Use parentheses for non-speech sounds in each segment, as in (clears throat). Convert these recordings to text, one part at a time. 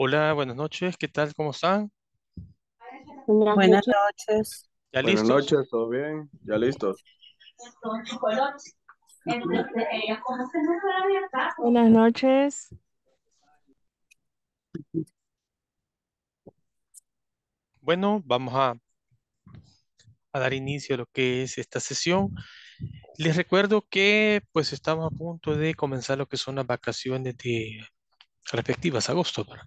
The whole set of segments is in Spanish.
Hola, buenas noches, ¿qué tal? ¿Cómo están? Buenas, noches. ¿Ya listo? listos? Buenas noches, ¿todo bien? ¿Ya listos? Buenas noches. Bueno, vamos a, a, dar inicio a lo que es esta sesión. Les recuerdo que pues estamos a punto de comenzar lo que son las vacaciones de respectivas, agosto. ¿verdad?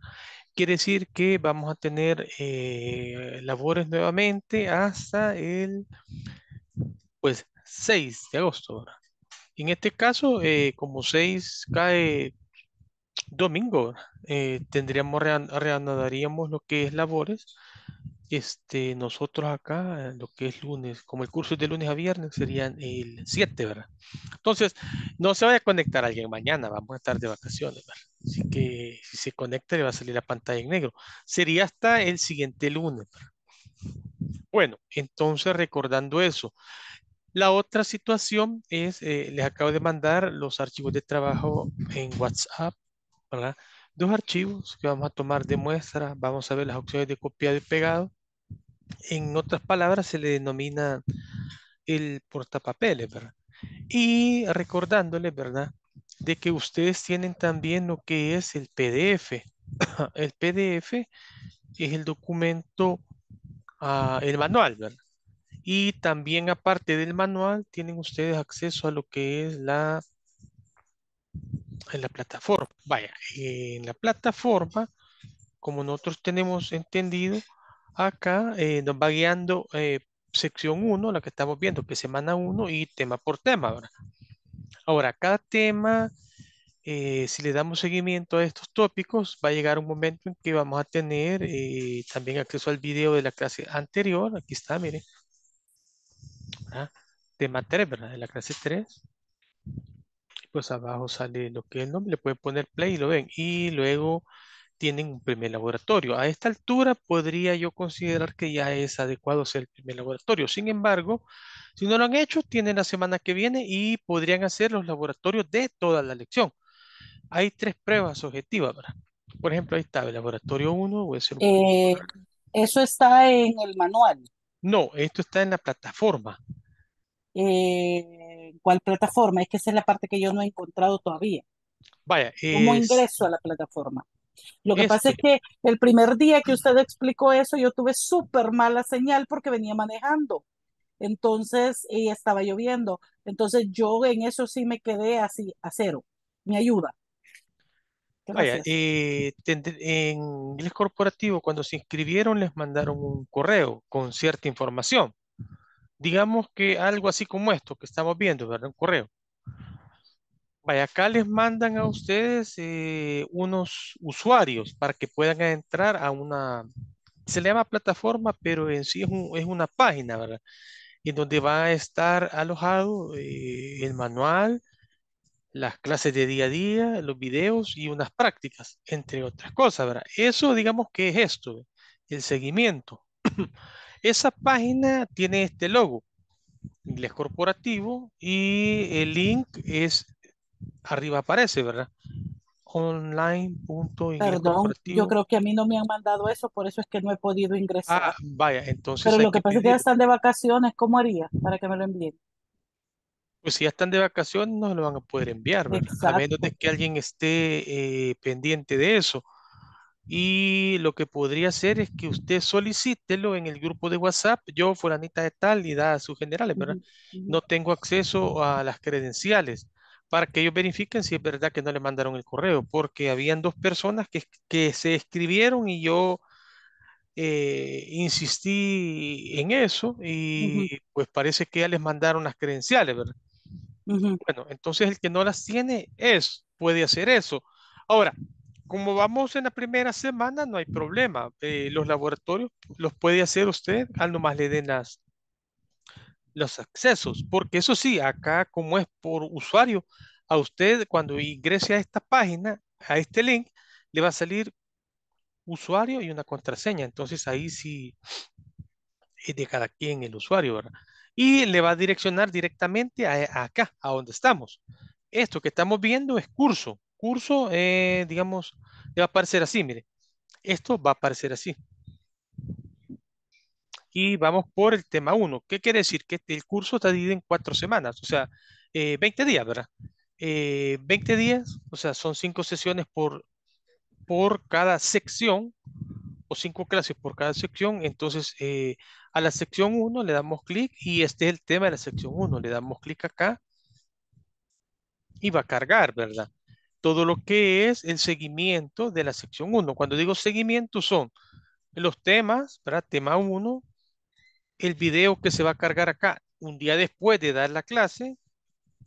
Quiere decir que vamos a tener eh, labores nuevamente hasta el pues, 6 de agosto. ¿verdad? En este caso, eh, como 6 cae domingo, eh, tendríamos, reanudaríamos lo que es labores este, nosotros acá, lo que es lunes, como el curso es de lunes a viernes, serían el 7, ¿verdad? Entonces, no se vaya a conectar alguien mañana, vamos a estar de vacaciones, ¿verdad? Así que si se conecta le va a salir la pantalla en negro. Sería hasta el siguiente lunes. ¿verdad? Bueno, entonces recordando eso. La otra situación es, eh, les acabo de mandar los archivos de trabajo en WhatsApp, ¿verdad? Dos archivos que vamos a tomar de muestra, vamos a ver las opciones de copia y pegado en otras palabras, se le denomina el portapapeles, ¿verdad? Y recordándoles, ¿verdad? De que ustedes tienen también lo que es el PDF. (coughs) el PDF es el documento, ah, el manual, ¿verdad? Y también aparte del manual, tienen ustedes acceso a lo que es la, en la plataforma. Vaya, en la plataforma, como nosotros tenemos entendido, Acá eh, nos va guiando eh, sección 1, la que estamos viendo, que es semana 1 y tema por tema, Ahora, cada tema, eh, si le damos seguimiento a estos tópicos, va a llegar un momento en que vamos a tener también acceso al video de la clase anterior. Aquí está, miren. ¿Ah? Tema 3, ¿verdad? De la clase 3 pues abajo sale lo que es el nombre, le pueden poner play y lo ven. Y luego tienen un primer laboratorio. A esta altura podría yo considerar que ya es adecuado ser el primer laboratorio. Sin embargo, si no lo han hecho, tienen la semana que viene y podrían hacer los laboratorios de toda la lección. Hay tres pruebas objetivas, ¿verdad? Por ejemplo, ahí está el laboratorio 1 o el eh, ¿Eso está en el manual? No, esto está en la plataforma. Eh, ¿Cuál plataforma? Es que esa es la parte que yo no he encontrado todavía. Vaya, ¿Cómo ingreso a la plataforma? Lo que pasa es este que el primer día que usted explicó eso, yo tuve súper mala señal porque venía manejando. Entonces, y eh, estaba lloviendo. Entonces, yo en eso sí me quedé así, a cero. Me ayuda. Vaya, eh, en inglés corporativo, cuando se inscribieron, les mandaron un correo con cierta información. Digamos que algo así como esto que estamos viendo, ¿verdad? Un correo. Vaya, acá les mandan a ustedes eh, unos usuarios para que puedan entrar a una, se le llama plataforma, pero en sí es, una página, ¿verdad? En donde va a estar alojado eh, el manual, las clases de día a día, los videos y unas prácticas, entre otras cosas, ¿verdad? Eso digamos que es esto, el seguimiento. (clears throat) Esa página tiene este logo, inglés corporativo, y el link es arriba aparece, ¿verdad? Online. Punto, Perdón, yo creo que a mí no me han mandado eso, por eso es que no he podido ingresar. Ah, vaya, entonces. Pero lo que, pasa es que ya están de vacaciones, ¿cómo haría para que me lo envíen? Pues si ya están de vacaciones, no lo van a poder enviar, ¿verdad? A menos que alguien esté eh, pendiente de eso. Y lo que podría hacer es que usted solicítelo en el grupo de WhatsApp. Yo, fulanita de tal, y da a sus generales, ¿verdad? No tengo acceso a las credenciales para que ellos verifiquen si es verdad que no le mandaron el correo, porque habían dos personas que, se escribieron y yo eh, insistí en eso y pues parece que ya les mandaron las credenciales, ¿verdad? Bueno, entonces el que no las tiene es, puede hacer eso. Ahora, como vamos en la primera semana, no hay problema. Eh, los laboratorios los puede hacer usted, al nomás le den las, los accesos, porque eso sí, acá como es por usuario, a usted cuando ingrese a esta página, a este link, le va a salir usuario y una contraseña. Entonces ahí sí es de cada quien el usuario, ¿verdad? Y le va a direccionar directamente a, acá, a donde estamos. Esto que estamos viendo es curso. Curso, eh, digamos, le va a aparecer así, mire. Esto va a aparecer así. Aquí vamos por el tema 1. ¿Qué quiere decir? Que el curso está dividido en cuatro semanas, o sea, eh, 20 días, ¿verdad? Eh, 20 días, o sea, son cinco sesiones por, por cada sección o cinco clases por cada sección. Entonces, eh, a la sección 1 le damos clic y este es el tema de la sección 1. Le damos clic acá y va a cargar, ¿verdad? Todo lo que es el seguimiento de la sección 1. Cuando digo seguimiento son los temas, ¿verdad? Tema 1, el video que se va a cargar acá un día después de dar la clase,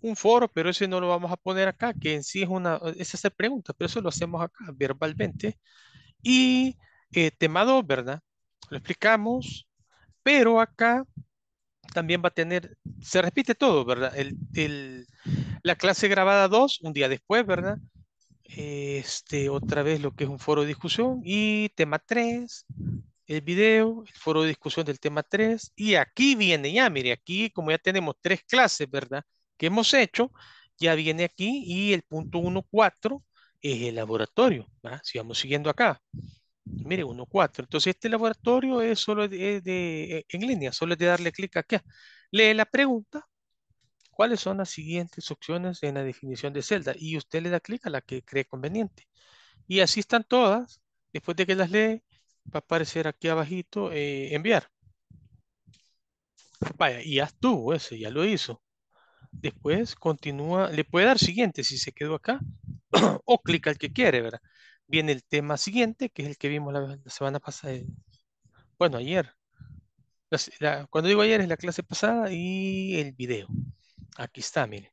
un foro, pero ese no lo vamos a poner acá, que en sí es una, es hacer preguntas, pero eso lo hacemos acá verbalmente. Y eh, tema 2, ¿verdad? Lo explicamos, pero acá también va a tener, se repite todo, ¿verdad? El, la clase grabada 2, un día después, ¿verdad? Este, otra vez lo que es un foro de discusión y tema 3, el video, el foro de discusión del tema 3, y aquí viene ya, mire, aquí como ya tenemos tres clases, ¿verdad? Que hemos hecho, ya viene aquí y el punto 1.4 es el laboratorio, ¿verdad? Si vamos siguiendo acá, mire, 1.4. Entonces este laboratorio es solo de, de, en línea, solo es de darle clic acá. Lee la pregunta, ¿cuáles son las siguientes opciones en la definición de celda? Y usted le da clic a la que cree conveniente. Y así están todas, después de que las lee, va a aparecer aquí abajito eh, enviar. Vaya, y ya estuvo ese, ya lo hizo. Después continúa, le puede dar siguiente si se quedó acá (clears throat) o clica al que quiere, ¿verdad? Viene el tema siguiente, que es el que vimos la, semana pasada, bueno, ayer. cuando digo ayer es la clase pasada y el video. Aquí está, mire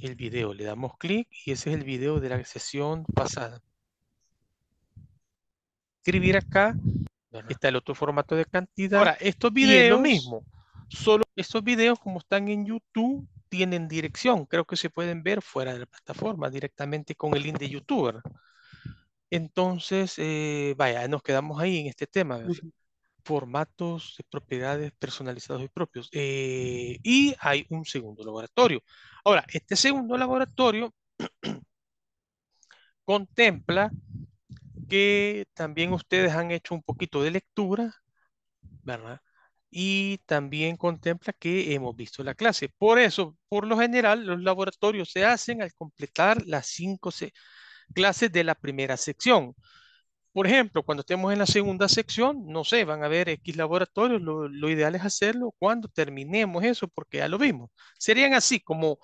El video, le damos clic y ese es el video de la sesión pasada escribir acá. Está el otro formato de cantidad. Ahora, estos videos. Es lo mismo. Solo estos videos, como están en YouTube, tienen dirección. Creo que se pueden ver fuera de la plataforma directamente con el link de YouTube. Entonces, eh, vaya, nos quedamos ahí en este tema. Formatos de propiedades personalizados y propios. Eh, y hay un segundo laboratorio. Ahora, este segundo laboratorio (clears throat) contempla que también ustedes han hecho un poquito de lectura, ¿verdad? Y también contempla que hemos visto la clase. Por eso, por lo general, los laboratorios se hacen al completar las cinco clases de la primera sección. Por ejemplo, cuando estemos en la segunda sección, no sé, van a ver X laboratorios, lo, lo, ideal es hacerlo cuando terminemos eso, porque ya lo vimos. Serían así como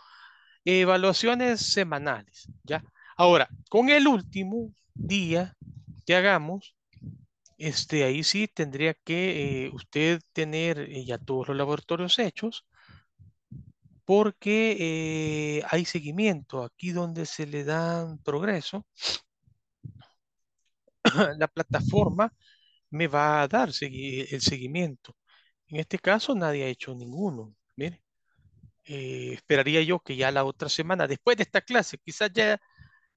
evaluaciones semanales, ¿ya? Ahora, con el último día que hagamos, este, ahí sí tendría que eh, usted tener eh, ya todos los laboratorios hechos porque eh, hay seguimiento. Aquí donde se le dan progreso, (clears throat) la plataforma me va a dar el seguimiento. En este caso nadie ha hecho ninguno. Mire, esperaría yo que ya la otra semana, después de esta clase, quizás ya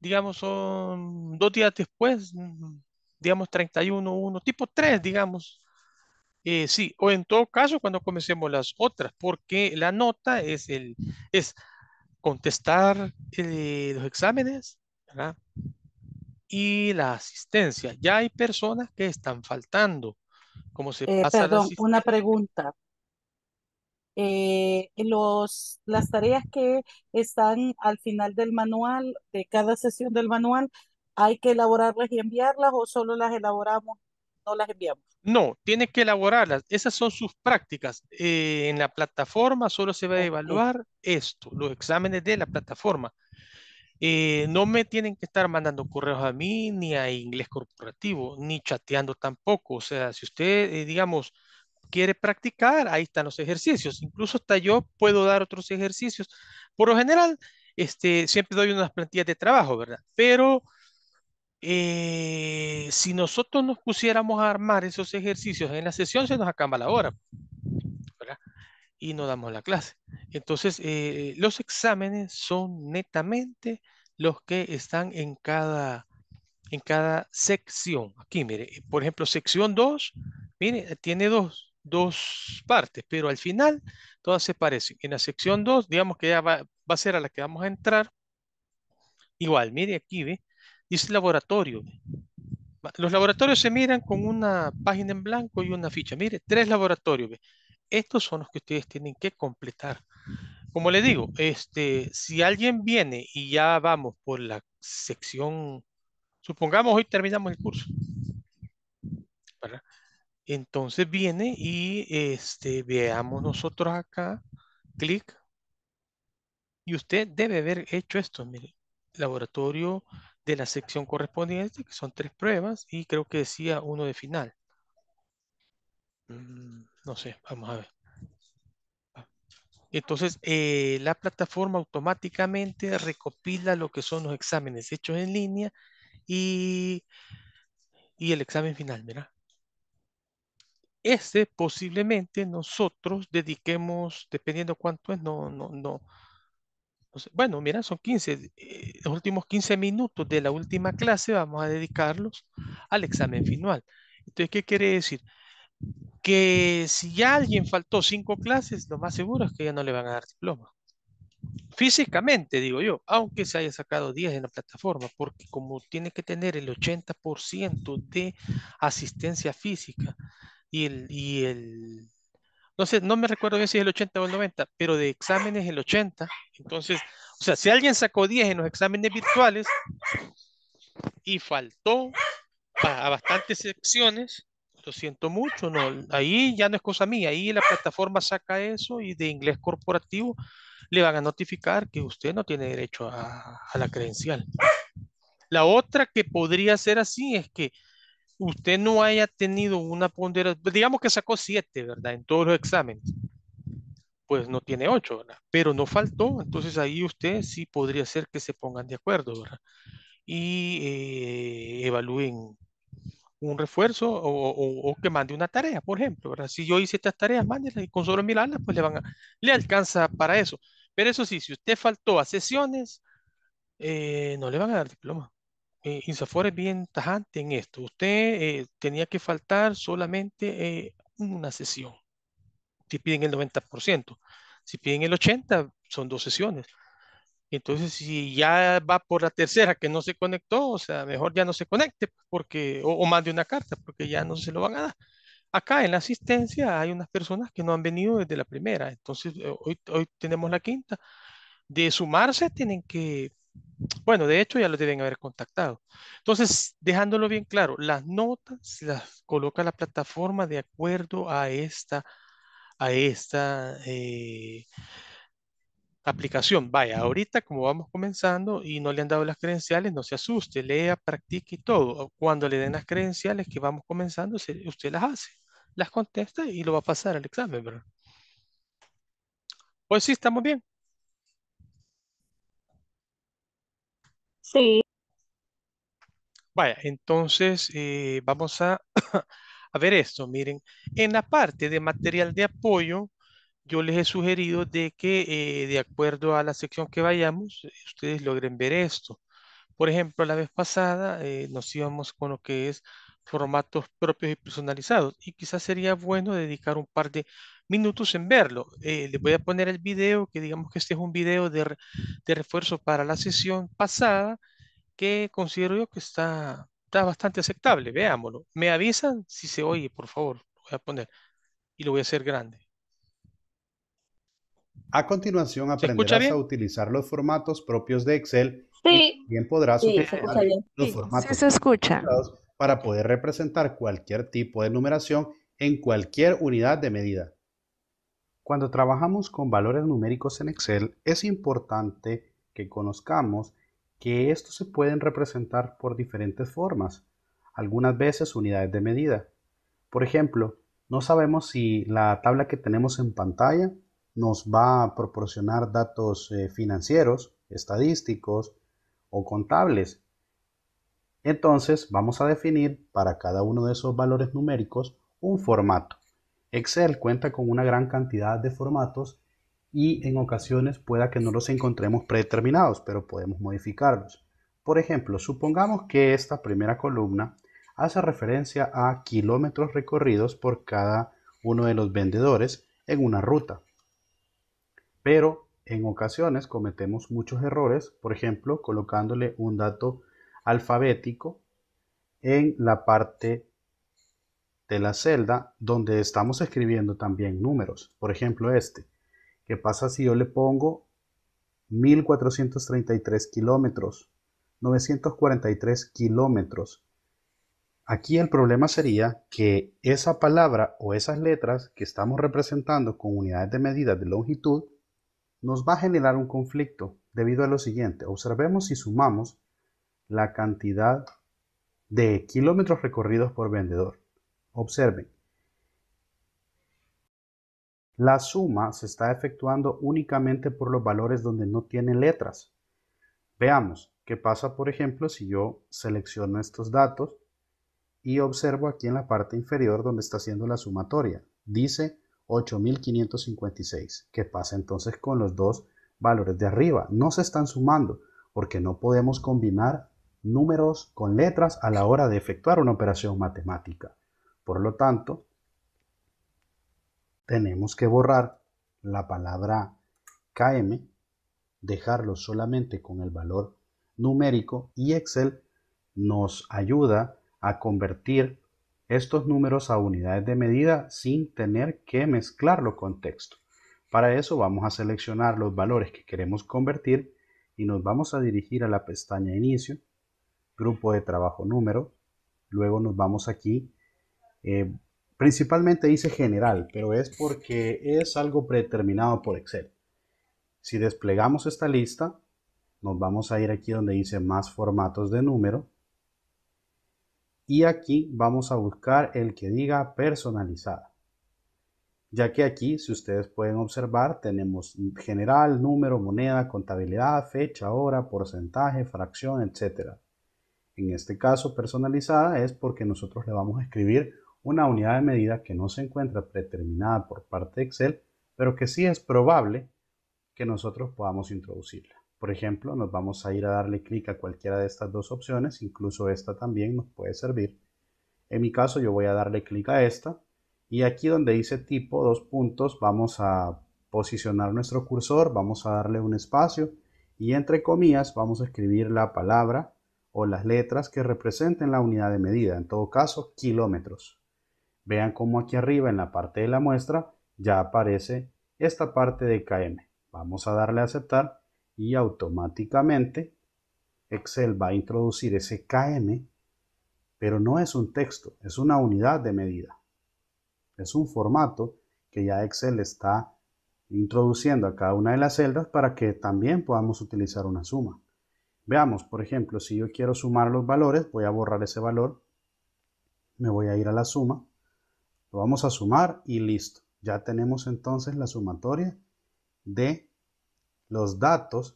digamos, son dos días después, mm, digamos 31, 1, tipo 3, digamos. Eh, sí, o en todo caso cuando comencemos las otras, porque la nota es, el, es contestar eh, los exámenes y la asistencia. Ya hay personas que están faltando. Como se eh, pasa perdón, una pregunta. Eh, los, las tareas que están al final del manual, de cada sesión del manual, hay que elaborarlas y enviarlas o solo las elaboramos, no las enviamos. No, tiene que elaborarlas. Esas son sus prácticas. Eh, en la plataforma solo se va a evaluar esto, los exámenes de la plataforma. Eh, no me tienen que estar mandando correos a mí, ni a inglés corporativo, ni chateando tampoco. O sea, si usted, digamos, quiere practicar, ahí están los ejercicios. Incluso hasta yo puedo dar otros ejercicios. Por lo general, este, siempre doy unas plantillas de trabajo, ¿verdad? Pero eh, si nosotros nos pusiéramos a armar esos ejercicios en la sesión, se nos acaba la hora, ¿verdad? Y no damos la clase. Entonces, eh, los exámenes son netamente los que están en cada, en cada sección. Aquí, mire, por ejemplo, sección 2, mire, tiene dos dos partes, pero al final todas se parecen. En la sección 2, digamos que ya va, a ser a la que vamos a entrar. Igual, mire aquí, ¿ve? Dice laboratorio. Los laboratorios se miran con una página en blanco y una ficha. Mire, tres laboratorios. ¿ve? Estos son los que ustedes tienen que completar. Como le digo, este, si alguien viene y ya vamos por la sección, supongamos hoy terminamos el curso, entonces viene y este, veamos nosotros acá, clic. Y usted debe haber hecho esto, mire, laboratorio de la sección correspondiente, que son tres pruebas, y creo que decía uno de final. Mm. No sé, vamos a ver. Entonces, eh, la plataforma automáticamente recopila lo que son los exámenes hechos en línea y, y el examen final, mira ese posiblemente nosotros dediquemos, dependiendo cuánto es, no, no, no. Bueno, mira, son 15, eh, los últimos 15 minutos de la última clase vamos a dedicarlos al examen final. Entonces, ¿qué quiere decir? Que si ya alguien faltó cinco clases, lo más seguro es que ya no le van a dar diploma. Físicamente, digo yo, aunque se haya sacado 10 en la plataforma, porque como tiene que tener el 80% de asistencia física, y el, no sé, no me recuerdo si es el 80 o el 90, pero de exámenes el 80. Entonces, o sea, si alguien sacó 10 en los exámenes virtuales y faltó a, bastantes secciones, lo siento mucho, no, ahí ya no es cosa mía, ahí la plataforma saca eso y de inglés corporativo le van a notificar que usted no tiene derecho a, a la credencial. La otra que podría ser así es que usted no haya tenido una ponderación, digamos que sacó siete, ¿verdad? En todos los exámenes, pues no tiene ocho, ¿verdad? Pero no faltó, entonces ahí usted sí podría ser que se pongan de acuerdo, ¿verdad? Y eh, evalúen un refuerzo o, que mande una tarea, por ejemplo, ¿verdad? Si yo hice estas tareas, mándenlas y con solo alas, pues le van a, le alcanza para eso. Pero eso sí, si usted faltó a sesiones, eh, no le van a dar diploma eh, Insafor es bien tajante en esto. Usted eh, tenía que faltar solamente eh, una sesión. Si piden el 90%, si piden el 80%, son dos sesiones. Entonces, si ya va por la tercera que no se conectó, o sea, mejor ya no se conecte porque, o, más mande una carta porque ya no se lo van a dar. Acá en la asistencia hay unas personas que no han venido desde la primera. Entonces, eh, hoy, hoy tenemos la quinta. De sumarse, tienen que bueno, de hecho ya lo deben haber contactado. Entonces, dejándolo bien claro, las notas las coloca la plataforma de acuerdo a esta, a esta eh, aplicación. Vaya, ahorita como vamos comenzando y no le han dado las credenciales, no se asuste, lea, practique y todo. Cuando le den las credenciales que vamos comenzando, usted las hace, las contesta y lo va a pasar al examen, ¿verdad? Pues sí, estamos bien. Sí. Vaya, entonces eh, vamos (coughs) a, ver esto. Miren, en la parte de material de apoyo, yo les he sugerido de que eh, de acuerdo a la sección que vayamos, ustedes logren ver esto. Por ejemplo, la vez pasada eh, nos íbamos con lo que es formatos propios y personalizados y quizás sería bueno dedicar un par de minutos en verlo. Eh, le voy a poner el video, que digamos que este es un video de, refuerzo para la sesión pasada, que considero yo que está, bastante aceptable. Veámoslo. Me avisan si se oye, por favor. Lo voy a poner y lo voy a hacer grande. A continuación aprenderás a utilizar los formatos propios de Excel sí. y podrás utilizar los formatos para poder representar cualquier tipo de numeración en cualquier unidad de medida. Cuando trabajamos con valores numéricos en Excel, es importante que conozcamos que estos se pueden representar por diferentes formas, algunas veces unidades de medida. Por ejemplo, no sabemos si la tabla que tenemos en pantalla nos va a proporcionar datos eh, financieros, estadísticos o contables. Entonces vamos a definir para cada uno de esos valores numéricos un formato. Excel cuenta con una gran cantidad de formatos y en ocasiones pueda que no los encontremos predeterminados, pero podemos modificarlos. Por ejemplo, supongamos que esta primera columna hace referencia a kilómetros recorridos por cada uno de los vendedores en una ruta. Pero en ocasiones cometemos muchos errores, por ejemplo, colocándole un dato alfabético en la parte de la celda donde estamos escribiendo también números. Por ejemplo, este. ¿Qué pasa si yo le pongo 1433 kilómetros? 943 kilómetros. Aquí el problema sería que esa palabra o esas letras que estamos representando con unidades de medida de longitud nos va a generar un conflicto debido a lo siguiente. Observemos si sumamos la cantidad de kilómetros recorridos por vendedor. Observen, la suma se está efectuando únicamente por los valores donde no tiene letras. Veamos qué pasa, por ejemplo, si yo selecciono estos datos y observo aquí en la parte inferior donde está haciendo la sumatoria. Dice 8556. ¿Qué pasa entonces con los dos valores de arriba? No se están sumando porque no podemos combinar números con letras a la hora de efectuar una operación matemática. Por lo tanto, tenemos que borrar la palabra KM, dejarlo solamente con el valor numérico y Excel nos ayuda a convertir estos números a unidades de medida sin tener que mezclarlo con texto. Para eso vamos a seleccionar los valores que queremos convertir y nos vamos a dirigir a la pestaña Inicio, Grupo de Trabajo Número. Luego nos vamos aquí eh, principalmente dice general, pero es porque es algo predeterminado por Excel. Si desplegamos esta lista, nos vamos a ir aquí donde dice más formatos de número. Y aquí vamos a buscar el que diga personalizada. Ya que aquí, si ustedes pueden observar, tenemos general, número, moneda, contabilidad, fecha, hora, porcentaje, fracción, etc. En este caso, personalizada es porque nosotros le vamos a escribir una unidad de medida que no se encuentra predeterminada por parte de Excel, pero que sí es probable que nosotros podamos introducirla. Por ejemplo, nos vamos a ir a darle clic a cualquiera de estas dos opciones, incluso esta también nos puede servir. En mi caso yo voy a darle clic a esta y aquí donde dice tipo, dos puntos, vamos a posicionar nuestro cursor, vamos a darle un espacio y entre comillas vamos a escribir la palabra o las letras que representen la unidad de medida, en todo caso kilómetros. Vean cómo aquí arriba en la parte de la muestra ya aparece esta parte de KM. Vamos a darle a aceptar y automáticamente Excel va a introducir ese KM, pero no es un texto, es una unidad de medida. Es un formato que ya Excel está introduciendo a cada una de las celdas para que también podamos utilizar una suma. Veamos, por ejemplo, si yo quiero sumar los valores, voy a borrar ese valor, me voy a ir a la suma, lo vamos a sumar y listo. Ya tenemos entonces la sumatoria de los datos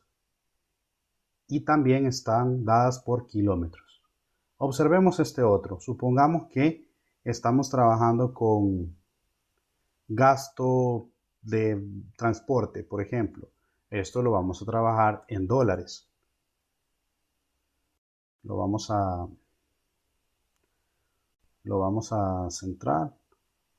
y también están dadas por kilómetros. Observemos este otro. Supongamos que estamos trabajando con gasto de transporte, por ejemplo. Esto lo vamos a trabajar en dólares. Lo vamos a lo vamos a centrar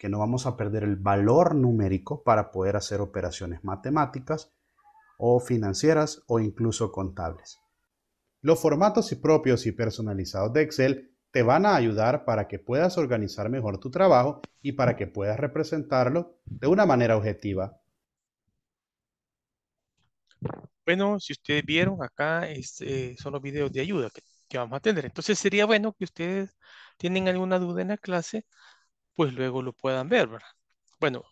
que no vamos a perder el valor numérico para poder hacer operaciones matemáticas o financieras o incluso contables. Los formatos propios y personalizados de Excel te van a ayudar para que puedas organizar mejor tu trabajo y para que puedas representarlo de una manera objetiva. Bueno, si ustedes vieron acá este, son los videos de ayuda que, que vamos a tener. Entonces sería bueno que ustedes tienen alguna duda en la clase, pues luego lo puedan ver, ¿verdad? Bueno,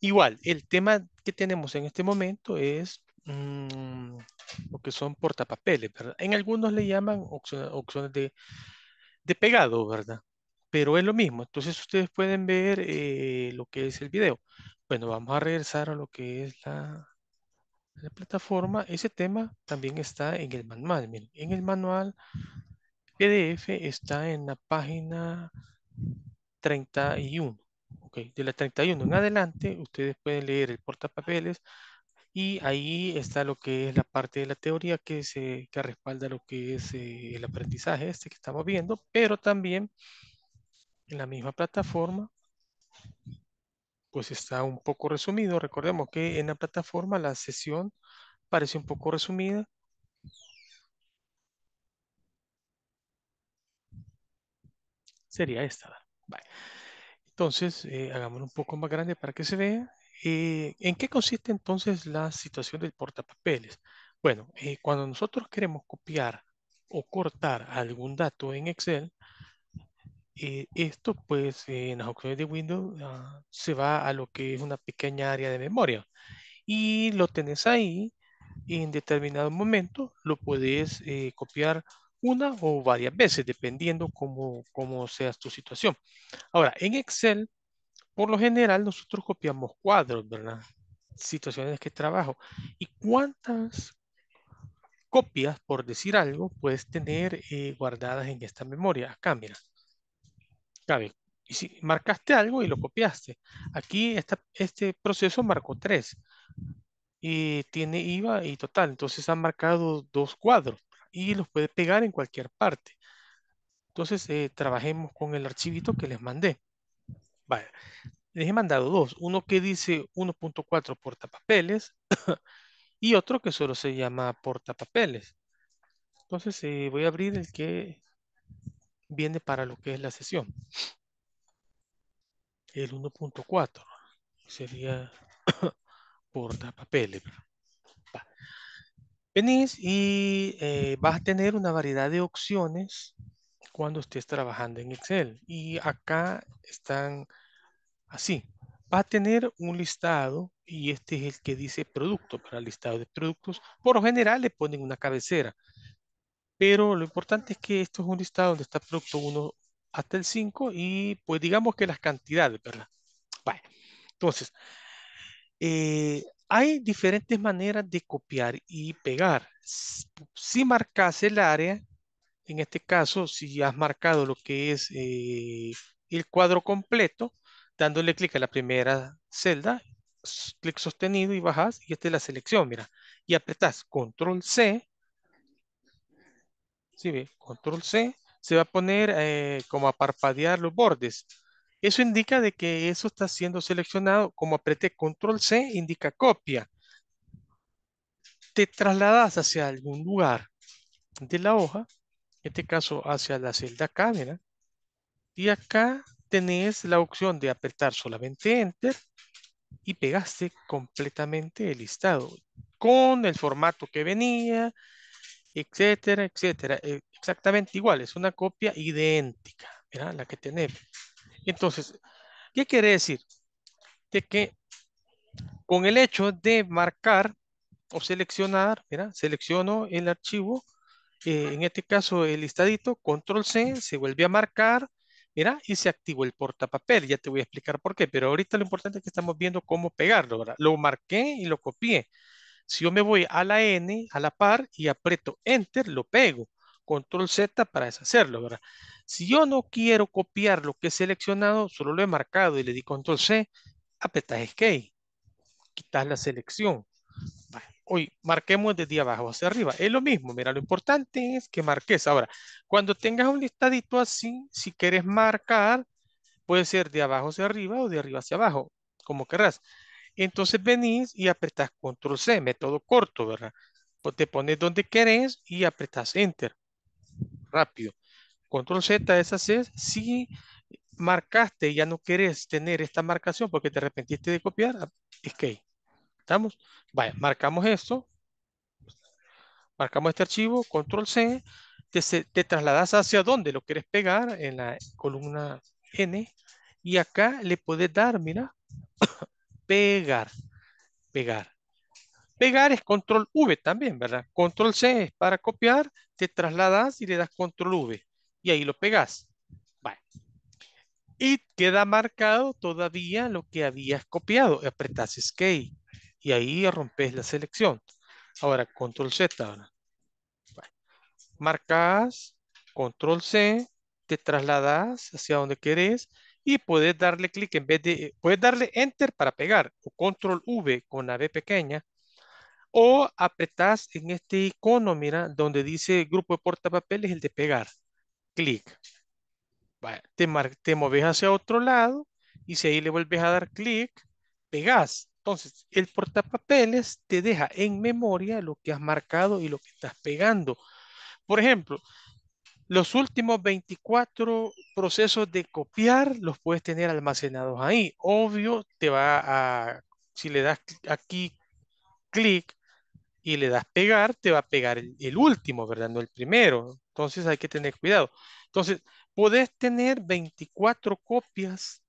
igual, el tema que tenemos en este momento es mm, lo que son portapapeles, ¿verdad? En algunos le llaman opciones de, pegado, ¿verdad? Pero es lo mismo, entonces ustedes pueden ver eh, lo que es el video. Bueno, vamos a regresar a lo que es la, la plataforma. Ese tema también está en el manual. en el manual PDF está en la página 31. Okay. De la 31 en adelante, ustedes pueden leer el portapapeles y ahí está lo que es la parte de la teoría que, se, que respalda lo que es eh, el aprendizaje este que estamos viendo, pero también en la misma plataforma, pues está un poco resumido. Recordemos que en la plataforma la sesión parece un poco resumida, sería esta. Entonces, eh, hagámoslo un poco más grande para que se vea. Eh, ¿En qué consiste entonces la situación del portapapeles? Bueno, eh, cuando nosotros queremos copiar o cortar algún dato en Excel, eh, esto pues en las opciones de Windows ah, se va a lo que es una pequeña área de memoria y lo tenés ahí y en determinado momento lo puedes copiar una o varias veces, dependiendo cómo, cómo sea tu situación. Ahora, en Excel, por lo general, nosotros copiamos cuadros, ¿verdad? Situaciones que trabajo. ¿Y cuántas copias, por decir algo, puedes tener eh, guardadas en esta memoria? Acá, mira. Cabe. Y si marcaste algo y lo copiaste. Aquí está este proceso marcó tres. Y tiene IVA y total. Entonces han marcado dos cuadros y los puede pegar en cualquier parte. Entonces, eh, trabajemos con el archivito que les mandé. Les he mandado dos. Uno que dice 1.4 portapapeles (coughs) y otro que solo se llama portapapeles. Entonces, eh, voy a abrir el que viene para lo que es la sesión. El 1.4 sería (coughs) portapapeles. Venís y eh, vas a tener una variedad de opciones cuando estés trabajando en Excel. Y acá están así. Vas a tener un listado y este es el que dice producto para el listado de productos. Por lo general le ponen una cabecera. Pero lo importante es que esto es un listado donde está producto 1 hasta el 5 y pues digamos que las cantidades, ¿verdad? Vale. Entonces, eh, hay diferentes maneras de copiar y pegar. Si marcas el área, en este caso, si has marcado lo que es eh, el cuadro completo, dándole clic a la primera celda, clic sostenido y bajas, y esta es la selección, mira. Y apretas control C, ¿sí ve? Control C, se va a poner eh, como a parpadear los bordes. Eso indica de que eso está siendo seleccionado. Como apreté control C, indica copia. Te trasladas hacia algún lugar de la hoja, en este caso hacia la celda cámara Y acá tenés la opción de apretar solamente Enter y pegaste completamente el listado con el formato que venía, etcétera, etcétera. Eh, exactamente igual, es una copia idéntica, ¿verdad? La que tenemos. Entonces, ¿qué quiere decir? que con el hecho de marcar o seleccionar, mira, selecciono el archivo, eh, en este caso el listadito, control C, se vuelve a marcar, mira, y se activó el portapapel, ya te voy a explicar por qué, pero ahorita lo importante es que estamos viendo cómo pegarlo, ¿verdad? Lo marqué y lo copié. Si yo me voy a la N, a la par, y aprieto Enter, lo pego control Z para deshacerlo, ¿verdad? Si yo no quiero copiar lo que he seleccionado, solo lo he marcado y le di control C, apretas escape, quitas la selección. Hoy marquemos desde abajo hacia arriba. Es lo mismo, mira, lo importante es que marques. Ahora, cuando tengas un listadito así, si quieres marcar, puede ser de abajo hacia arriba o de arriba hacia abajo, como querrás. Entonces venís y apretas control C, método corto, ¿verdad? Pues te pones donde querés y apretas enter rápido. Control Z es hacer si marcaste y ya no querés tener esta marcación porque te arrepentiste de copiar, escape. Ah, ¿Estamos? Vaya, marcamos esto. Marcamos este archivo, control C. Te, trasladas hacia donde lo querés pegar en la columna N. Y acá le podés dar, mira, (coughs) pegar, pegar. Pegar es control V también, ¿verdad? Control C es para copiar, te trasladas y le das control V. Y ahí lo pegas. Vale. Y queda marcado todavía lo que habías copiado. Apretas Escape. Y ahí rompes la selección. Ahora, control Z. Marcas, control C, te trasladas hacia donde querés y puedes darle clic en vez de, puedes darle enter para pegar o control V con la V pequeña o apretás en este icono, mira, donde dice grupo de portapapeles, el de pegar. Clic. te, te moves hacia otro lado y si ahí le vuelves a dar clic, pegas. Entonces, el portapapeles te deja en memoria lo que has marcado y lo que estás pegando. Por ejemplo, los últimos 24 procesos de copiar los puedes tener almacenados ahí. Obvio, te va a, si le das aquí clic, y le das pegar, te va a pegar el, último, ¿verdad? No el primero. Entonces hay que tener cuidado. Entonces, podés tener 24 copias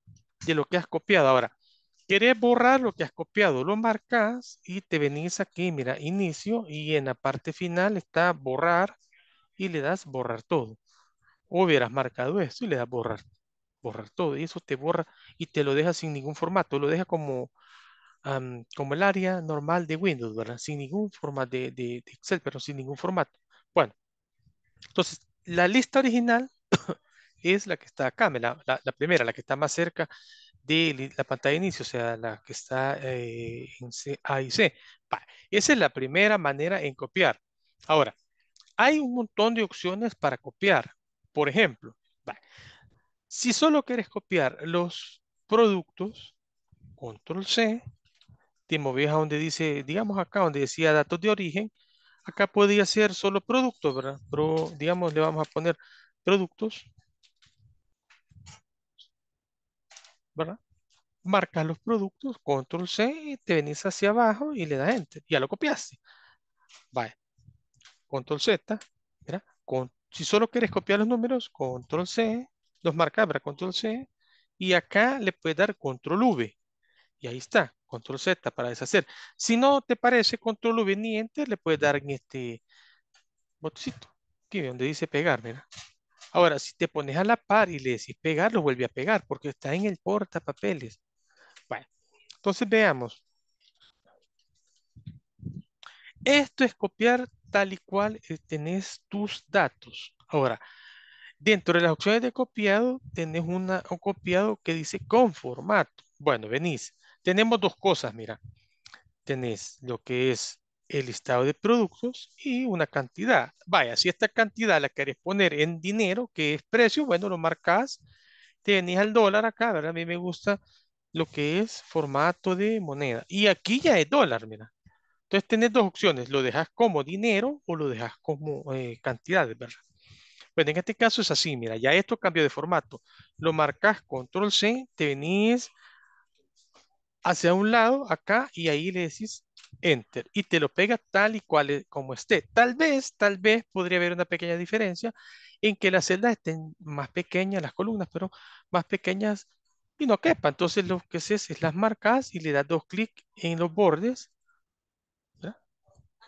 de lo que has copiado. Ahora, querés borrar lo que has copiado, lo marcas y te venís aquí, mira, inicio y en la parte final está borrar y le das borrar todo. O hubieras marcado esto y le das borrar, borrar todo. Y eso te borra y te lo deja sin ningún formato, lo deja como como el área normal de Windows, Sin ningún formato de, Excel, pero sin ningún formato. Bueno, entonces la lista original (coughs) es la que está acá, la, primera, la que está más cerca de la pantalla de inicio, o sea, la que está eh, en C, A y C. Esa es la primera manera en copiar. Ahora, hay un montón de opciones para copiar. Por ejemplo, si solo quieres copiar los productos, control C, Vieja, donde dice, digamos acá, donde decía datos de origen, acá podría ser solo productos, ¿verdad? Pero, digamos, le vamos a poner productos, ¿verdad? Marcas los productos, control C, te venís hacia abajo y le das enter. Ya lo copiaste. Vale. Control Z, ¿verdad? Con, si solo quieres copiar los números, control C, los marcas, ¿verdad? Control C. Y acá le puedes dar control V. Y ahí está control Z para deshacer. Si no te parece control V le puedes dar en este botoncito, aquí donde dice pegar, mira. Ahora, si te pones a la par y le decís pegar, lo vuelve a pegar porque está en el portapapeles. Bueno, entonces veamos. Esto es copiar tal y cual eh, tenés tus datos. Ahora, dentro de las opciones de copiado, tenés una, un copiado que dice con formato. Bueno, venís tenemos dos cosas, mira. Tenés lo que es el listado de productos y una cantidad. Vaya, si esta cantidad la querés poner en dinero, que es precio, bueno, lo marcas, tenés el al dólar acá, ¿verdad? A mí me gusta lo que es formato de moneda. Y aquí ya es dólar, mira. Entonces tenés dos opciones, lo dejas como dinero o lo dejas como eh, cantidad, ¿verdad? Bueno, en este caso es así, mira, ya esto cambió de formato. Lo marcas control C, te venís hacia un lado, acá, y ahí le decís Enter. Y te lo pega tal y cual e, como esté. Tal vez, tal vez podría haber una pequeña diferencia en que las celdas estén más pequeñas, las columnas, pero más pequeñas y no quepa. Entonces lo que haces es las marcas y le das dos clics en los bordes.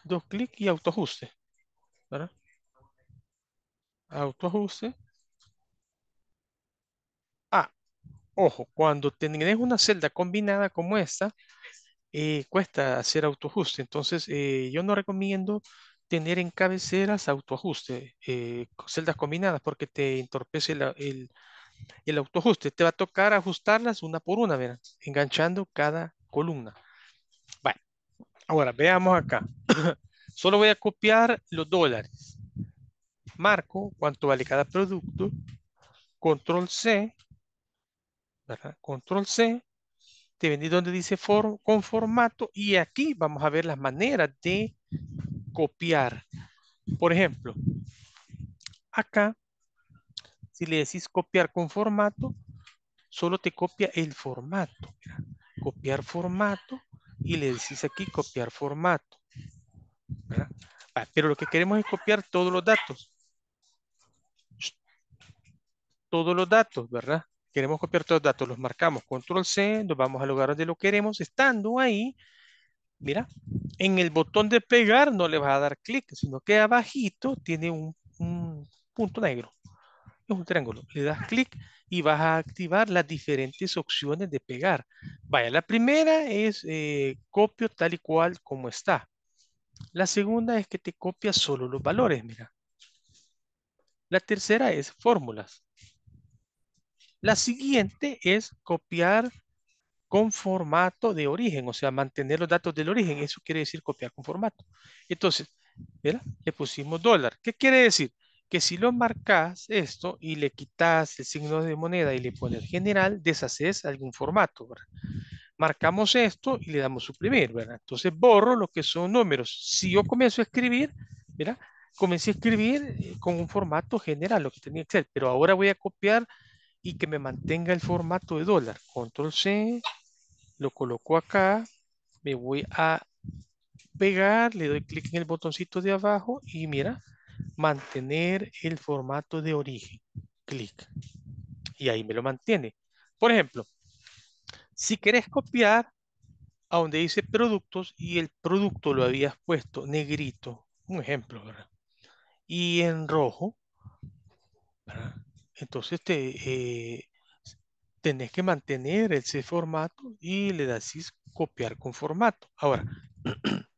Dos clics y autoajuste. ¿verdad? Autoajuste. Ojo, cuando tenés una celda combinada como esta, eh, cuesta hacer autoajuste. Entonces, eh, yo no recomiendo tener en cabeceras autoajuste, eh, celdas combinadas, porque te entorpece el, el, autoajuste. Te va a tocar ajustarlas una por una, ¿verdad? enganchando cada columna. Bueno, Ahora, veamos acá. (coughs) Solo voy a copiar los dólares. Marco cuánto vale cada producto. Control C Control C, te venís donde dice con formato y aquí vamos a ver las maneras de copiar. Por ejemplo, acá, si le decís copiar con formato, solo te copia el formato. copiar formato y le decís aquí copiar formato. Ah, pero lo que queremos es copiar todos los datos. Todos los datos, ¿verdad? Queremos copiar todos los datos, los marcamos, control C, nos vamos al lugar donde lo queremos, estando ahí, mira, en el botón de pegar no le vas a dar clic, sino que abajito tiene un, punto negro, es un triángulo, le das clic y vas a activar las diferentes opciones de pegar. Vaya, la primera es eh, copio tal y cual como está. La segunda es que te copia solo los valores, mira. La tercera es fórmulas. La siguiente es copiar con formato de origen, o sea, mantener los datos del origen. Eso quiere decir copiar con formato. Entonces, ¿verdad? le pusimos dólar. ¿Qué quiere decir? Que si lo marcas esto y le quitas el signo de moneda y le pones general, deshaces algún formato. Marcamos esto y le damos suprimir. ¿verdad? Entonces borro lo que son números. Si yo comienzo a escribir, ¿verdad? comencé a escribir eh, con un formato general, lo que tenía Excel, pero ahora voy a copiar y que me mantenga el formato de dólar. Control C, lo coloco acá, me voy a pegar, le doy clic en el botoncito de abajo y mira, mantener el formato de origen. Clic. Y ahí me lo mantiene. Por ejemplo, si querés copiar a donde dice productos y el producto lo habías puesto negrito, un ejemplo, Y en rojo, ¿verdad? Entonces eh, tenés que mantener ese formato y le decís copiar con formato. Ahora, (clears throat)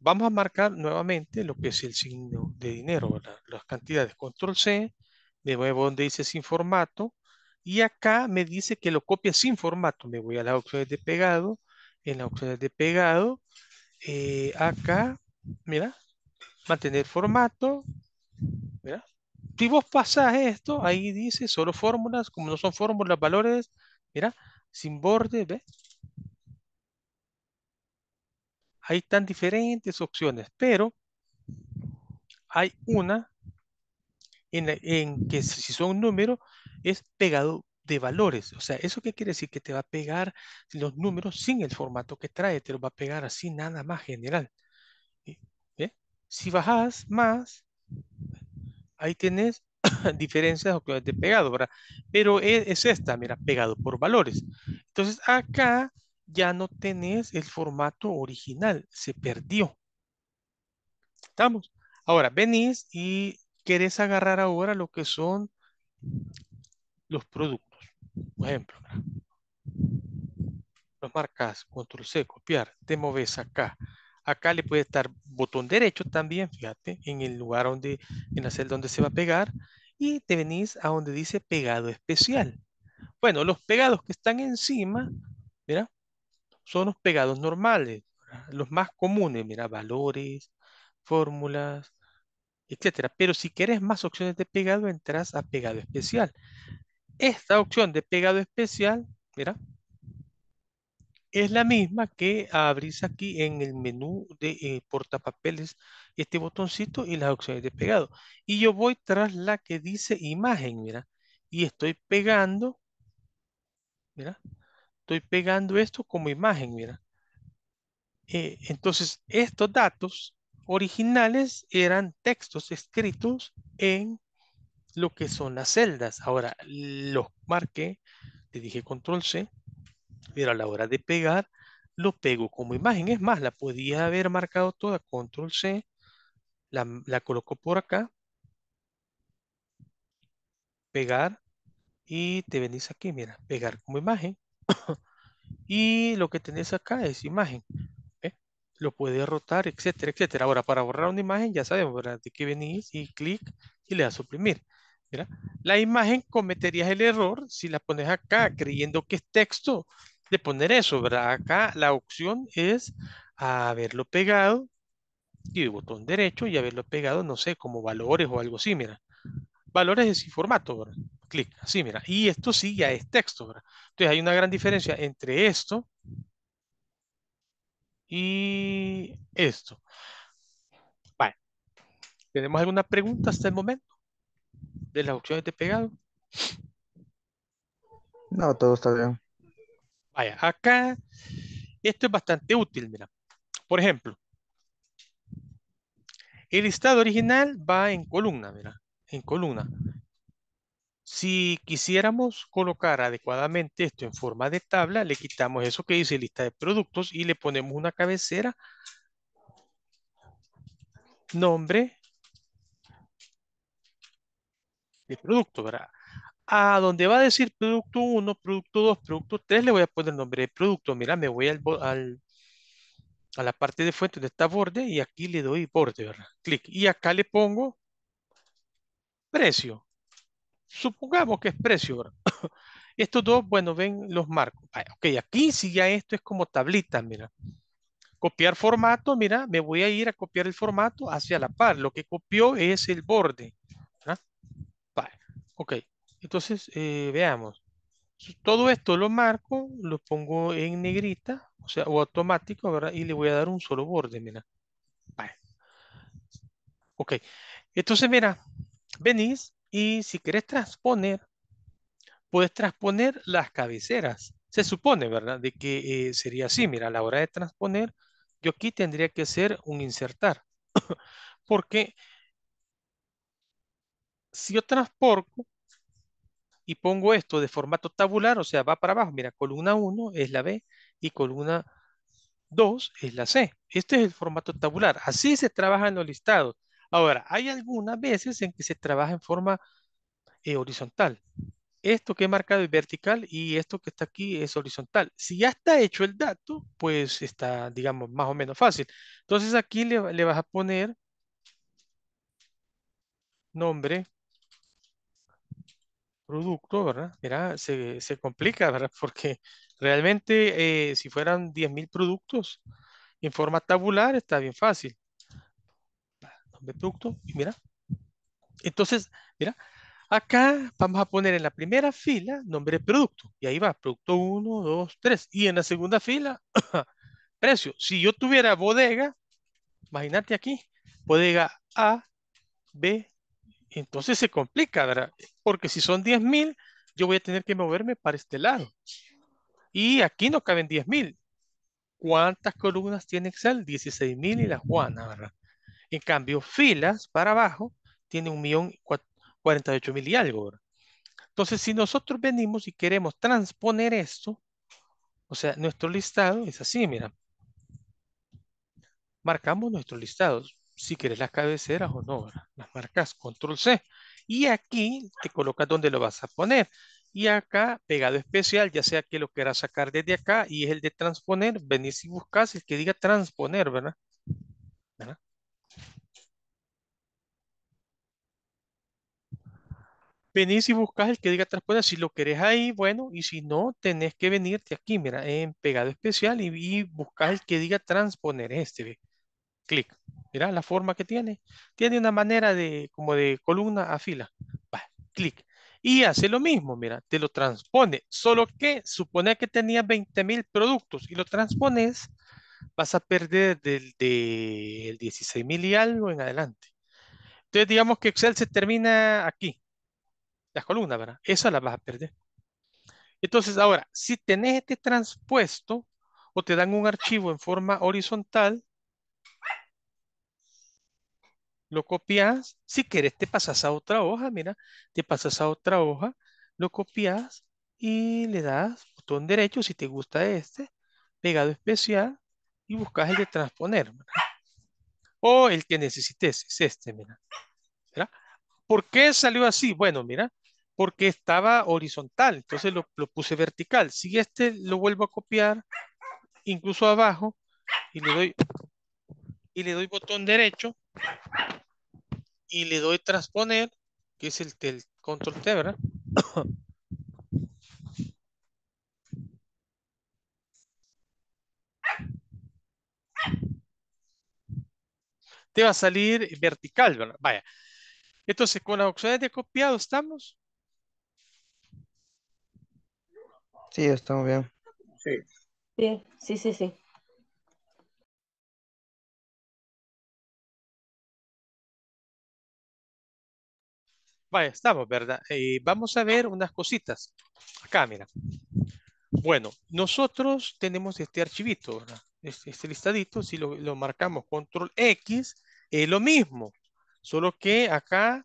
vamos a marcar nuevamente lo que es el signo de dinero, las cantidades. Control C, me a donde dice sin formato y acá me dice que lo copia sin formato. Me voy a las opciones de pegado. En las opción de pegado, eh, acá, mira, mantener formato, mira, si vos pasas esto, ahí dice solo fórmulas, como no son fórmulas, valores, mira, sin borde, ¿ves? Ahí están diferentes opciones, pero hay una en, en que si son números es pegado de valores. O sea, ¿eso qué quiere decir? Que te va a pegar los números sin el formato que trae, te los va a pegar así nada más general. ¿Ves? Si bajas más, ahí tienes (coughs) diferencias de pegado, ¿verdad? Pero es, es, esta, mira, pegado por valores. Entonces acá ya no tenés el formato original, se perdió. ¿Estamos? Ahora, venís y querés agarrar ahora lo que son los productos. Por ejemplo, ¿verdad? marcas, control C, copiar, te moves acá. Acá le puede estar botón derecho también, fíjate, en el lugar donde, en la celda donde se va a pegar. Y te venís a donde dice pegado especial. Bueno, los pegados que están encima, mira, son los pegados normales, los más comunes, mira, valores, fórmulas, etcétera. Pero si querés más opciones de pegado, entras a pegado especial. Esta opción de pegado especial, mira, es la misma que abrís aquí en el menú de eh, portapapeles, este botoncito y las opciones de pegado. Y yo voy tras la que dice imagen, mira. Y estoy pegando, mira, estoy pegando esto como imagen, mira. Eh, entonces, estos datos originales eran textos escritos en lo que son las celdas. Ahora, los marqué, le dije control C, pero a la hora de pegar, lo pego como imagen. Es más, la podía haber marcado toda, control C, la, la coloco por acá, pegar, y te venís aquí, mira, pegar como imagen. (coughs) y lo que tenés acá es imagen. Lo puedes rotar, etcétera, etcétera. Ahora, para borrar una imagen, ya sabemos de qué venís y clic y le das suprimir. Mira, la imagen cometerías el error si la pones acá creyendo que es texto de poner eso, ¿verdad? Acá la opción es haberlo pegado y el botón derecho y haberlo pegado, no sé, como valores o algo así, mira. Valores es y formato, ¿verdad? Clic, así, mira. Y esto sí ya es texto, ¿verdad? Entonces hay una gran diferencia entre esto y esto. Vale. ¿Tenemos alguna pregunta hasta el momento? De las opciones de pegado. No, todo está bien acá, esto es bastante útil, mira. Por ejemplo, el estado original va en columna, mira, en columna. Si quisiéramos colocar adecuadamente esto en forma de tabla, le quitamos eso que dice lista de productos y le ponemos una cabecera, nombre de producto, ¿verdad? a donde va a decir producto 1, producto 2, producto 3, le voy a poner el nombre de producto. Mira, me voy al, a la parte de fuente de está borde y aquí le doy borde, ¿verdad? Clic. Y acá le pongo precio. Supongamos que es precio, ¿verdad? (coughs) Estos dos, bueno, ven los marcos. Ah, ok, aquí si ya esto es como tablita, mira. Copiar formato, mira, me voy a ir a copiar el formato hacia la par. Lo que copió es el borde. Vale, ok. Entonces, eh, veamos. Todo esto lo marco, lo pongo en negrita, o sea, o automático, ¿verdad? Y le voy a dar un solo borde, mira. Vale. Ok. Entonces, mira, venís y si querés transponer, puedes transponer las cabeceras. Se supone, ¿verdad? De que eh, sería así. Mira, a la hora de transponer, yo aquí tendría que hacer un insertar. (coughs) Porque si yo transporto y pongo esto de formato tabular, o sea, va para abajo. Mira, columna 1 es la B y columna 2 es la C. Este es el formato tabular. Así se trabaja en los listados. Ahora, hay algunas veces en que se trabaja en forma eh, horizontal. Esto que he marcado es vertical y esto que está aquí es horizontal. Si ya está hecho el dato, pues está, digamos, más o menos fácil. Entonces aquí le vas a poner nombre producto, ¿verdad? Mira, se, se complica, ¿verdad? (laughs) Porque realmente eh, si fueran 10.000 productos en forma tabular está bien fácil. Nombre producto, y mira. Entonces, mira, acá vamos a poner en la primera fila nombre de producto. Y ahí va, producto 1, 2, 3. Y en la segunda fila, (clears throat) precio. Si yo tuviera bodega, imagínate aquí, bodega A, B, entonces se complica, ¿verdad? Porque si son 10.000, yo voy a tener que moverme para este lado. Y aquí no caben 10.000. ¿Cuántas columnas tiene Excel? 16.000 y la Juana, ¿verdad? En cambio, filas para abajo tiene 1.048.000 y algo, ¿verdad? Entonces, si nosotros venimos y queremos transponer esto, o sea, nuestro listado es así, mira. Marcamos nuestros listados si quieres las cabeceras o no, las marcas control C. Y aquí te colocas donde lo vas a poner. Y acá, pegado especial, ya sea que lo quieras sacar desde acá y es el de transponer, venís y buscas el que diga transponer, ¿verdad? venís y buscas el que diga transponer. Si lo querés ahí, bueno, y si no, tenés que venirte aquí, mira, en pegado especial y, y buscas el que diga transponer este, Clic. Mirá la forma que tiene. Tiene una manera de como de columna a fila. Va, clic. Y hace lo mismo, mira, te lo transpone. Solo que supone que tenía 20 mil productos y lo transpones, vas a perder del, de 16 mil y algo en adelante. Entonces, digamos que Excel se termina aquí. Las columnas, ¿verdad? Eso las vas a perder. Entonces, ahora, si tenés este transpuesto o te dan un archivo en forma horizontal, lo copias, si quieres te pasas a otra hoja, mira, te pasas a otra hoja, lo copias y le das botón derecho si te gusta este, pegado especial y buscas el de transponer, o el que necesites, es este, mira. ¿Por qué salió así? Bueno, mira, porque estaba horizontal, entonces lo, lo puse vertical. Si este lo vuelvo a copiar, incluso abajo, y le doy, y le doy botón derecho, y le doy transponer, que es el, control T, ¿verdad? (coughs) Te va a salir vertical, ¿verdad? Vaya. Entonces, con la opciones de copiado, ¿estamos? Sí, estamos bien. Sí. Sí, sí, sí, sí. Vaya, estamos, ¿verdad? Eh, vamos a ver unas cositas. Acá, mira. Bueno, nosotros tenemos este archivito, ¿verdad? Este, este listadito, si lo, marcamos control X, es lo mismo, solo que acá,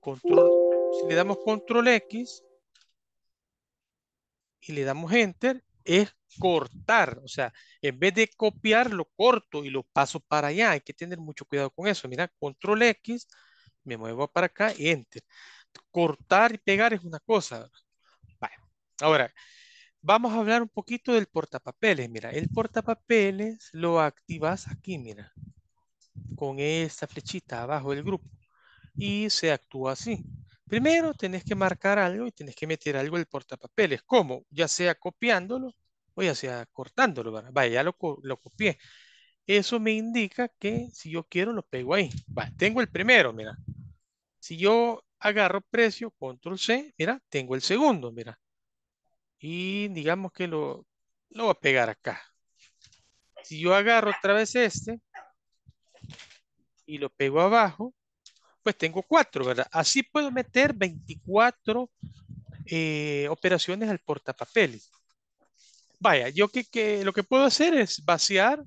control, si le damos control X y le damos enter, es cortar, o sea, en vez de copiar, lo corto y lo paso para allá, hay que tener mucho cuidado con eso, mira, control X, me muevo para acá y enter. Cortar y pegar es una cosa. Vale. Ahora, vamos a hablar un poquito del portapapeles. Mira, el portapapeles lo activas aquí, mira, con esta flechita abajo del grupo. Y se actúa así. Primero tenés que marcar algo y tenés que meter algo en el portapapeles. ¿Cómo? Ya sea copiándolo o ya sea cortándolo. Vaya, ya lo, lo copié. Eso me indica que si yo quiero lo pego ahí. tengo el primero, mira. Si yo agarro precio, control C, mira, tengo el segundo, mira. Y digamos que lo, lo voy a pegar acá. Si yo agarro otra vez este y lo pego abajo, pues tengo cuatro, ¿verdad? Así puedo meter 24 eh, operaciones al portapapeles. Vaya, yo que, que lo que puedo hacer es vaciar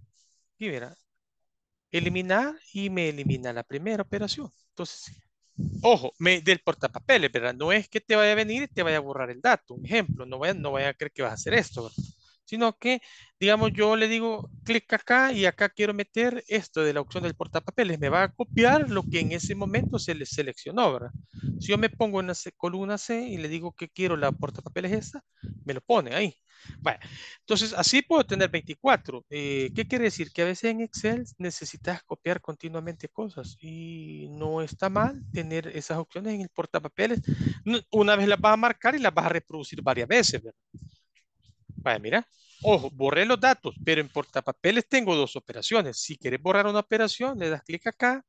y eliminar y me elimina la primera operación. Entonces, ojo, del portapapeles, ¿verdad? No es que te vaya a venir y te vaya a borrar el dato. Un ejemplo, no vaya, no a creer que vas a hacer esto, ¿verdad? sino que, digamos, yo le digo clic acá y acá quiero meter esto de la opción del portapapeles. Me va a copiar lo que en ese momento se le seleccionó, ¿verdad? Si yo me pongo en la columna C y le digo que quiero la portapapeles esta, me lo pone ahí. Bueno, Entonces, así puedo tener 24. Eh, ¿Qué quiere decir? Que a veces en Excel necesitas copiar continuamente cosas y no está mal tener esas opciones en el portapapeles. Una vez las vas a marcar y las vas a reproducir varias veces, ¿verdad? Vaya, mira, ojo, borré los datos, pero en portapapeles tengo dos operaciones. Si quieres borrar una operación, le das clic acá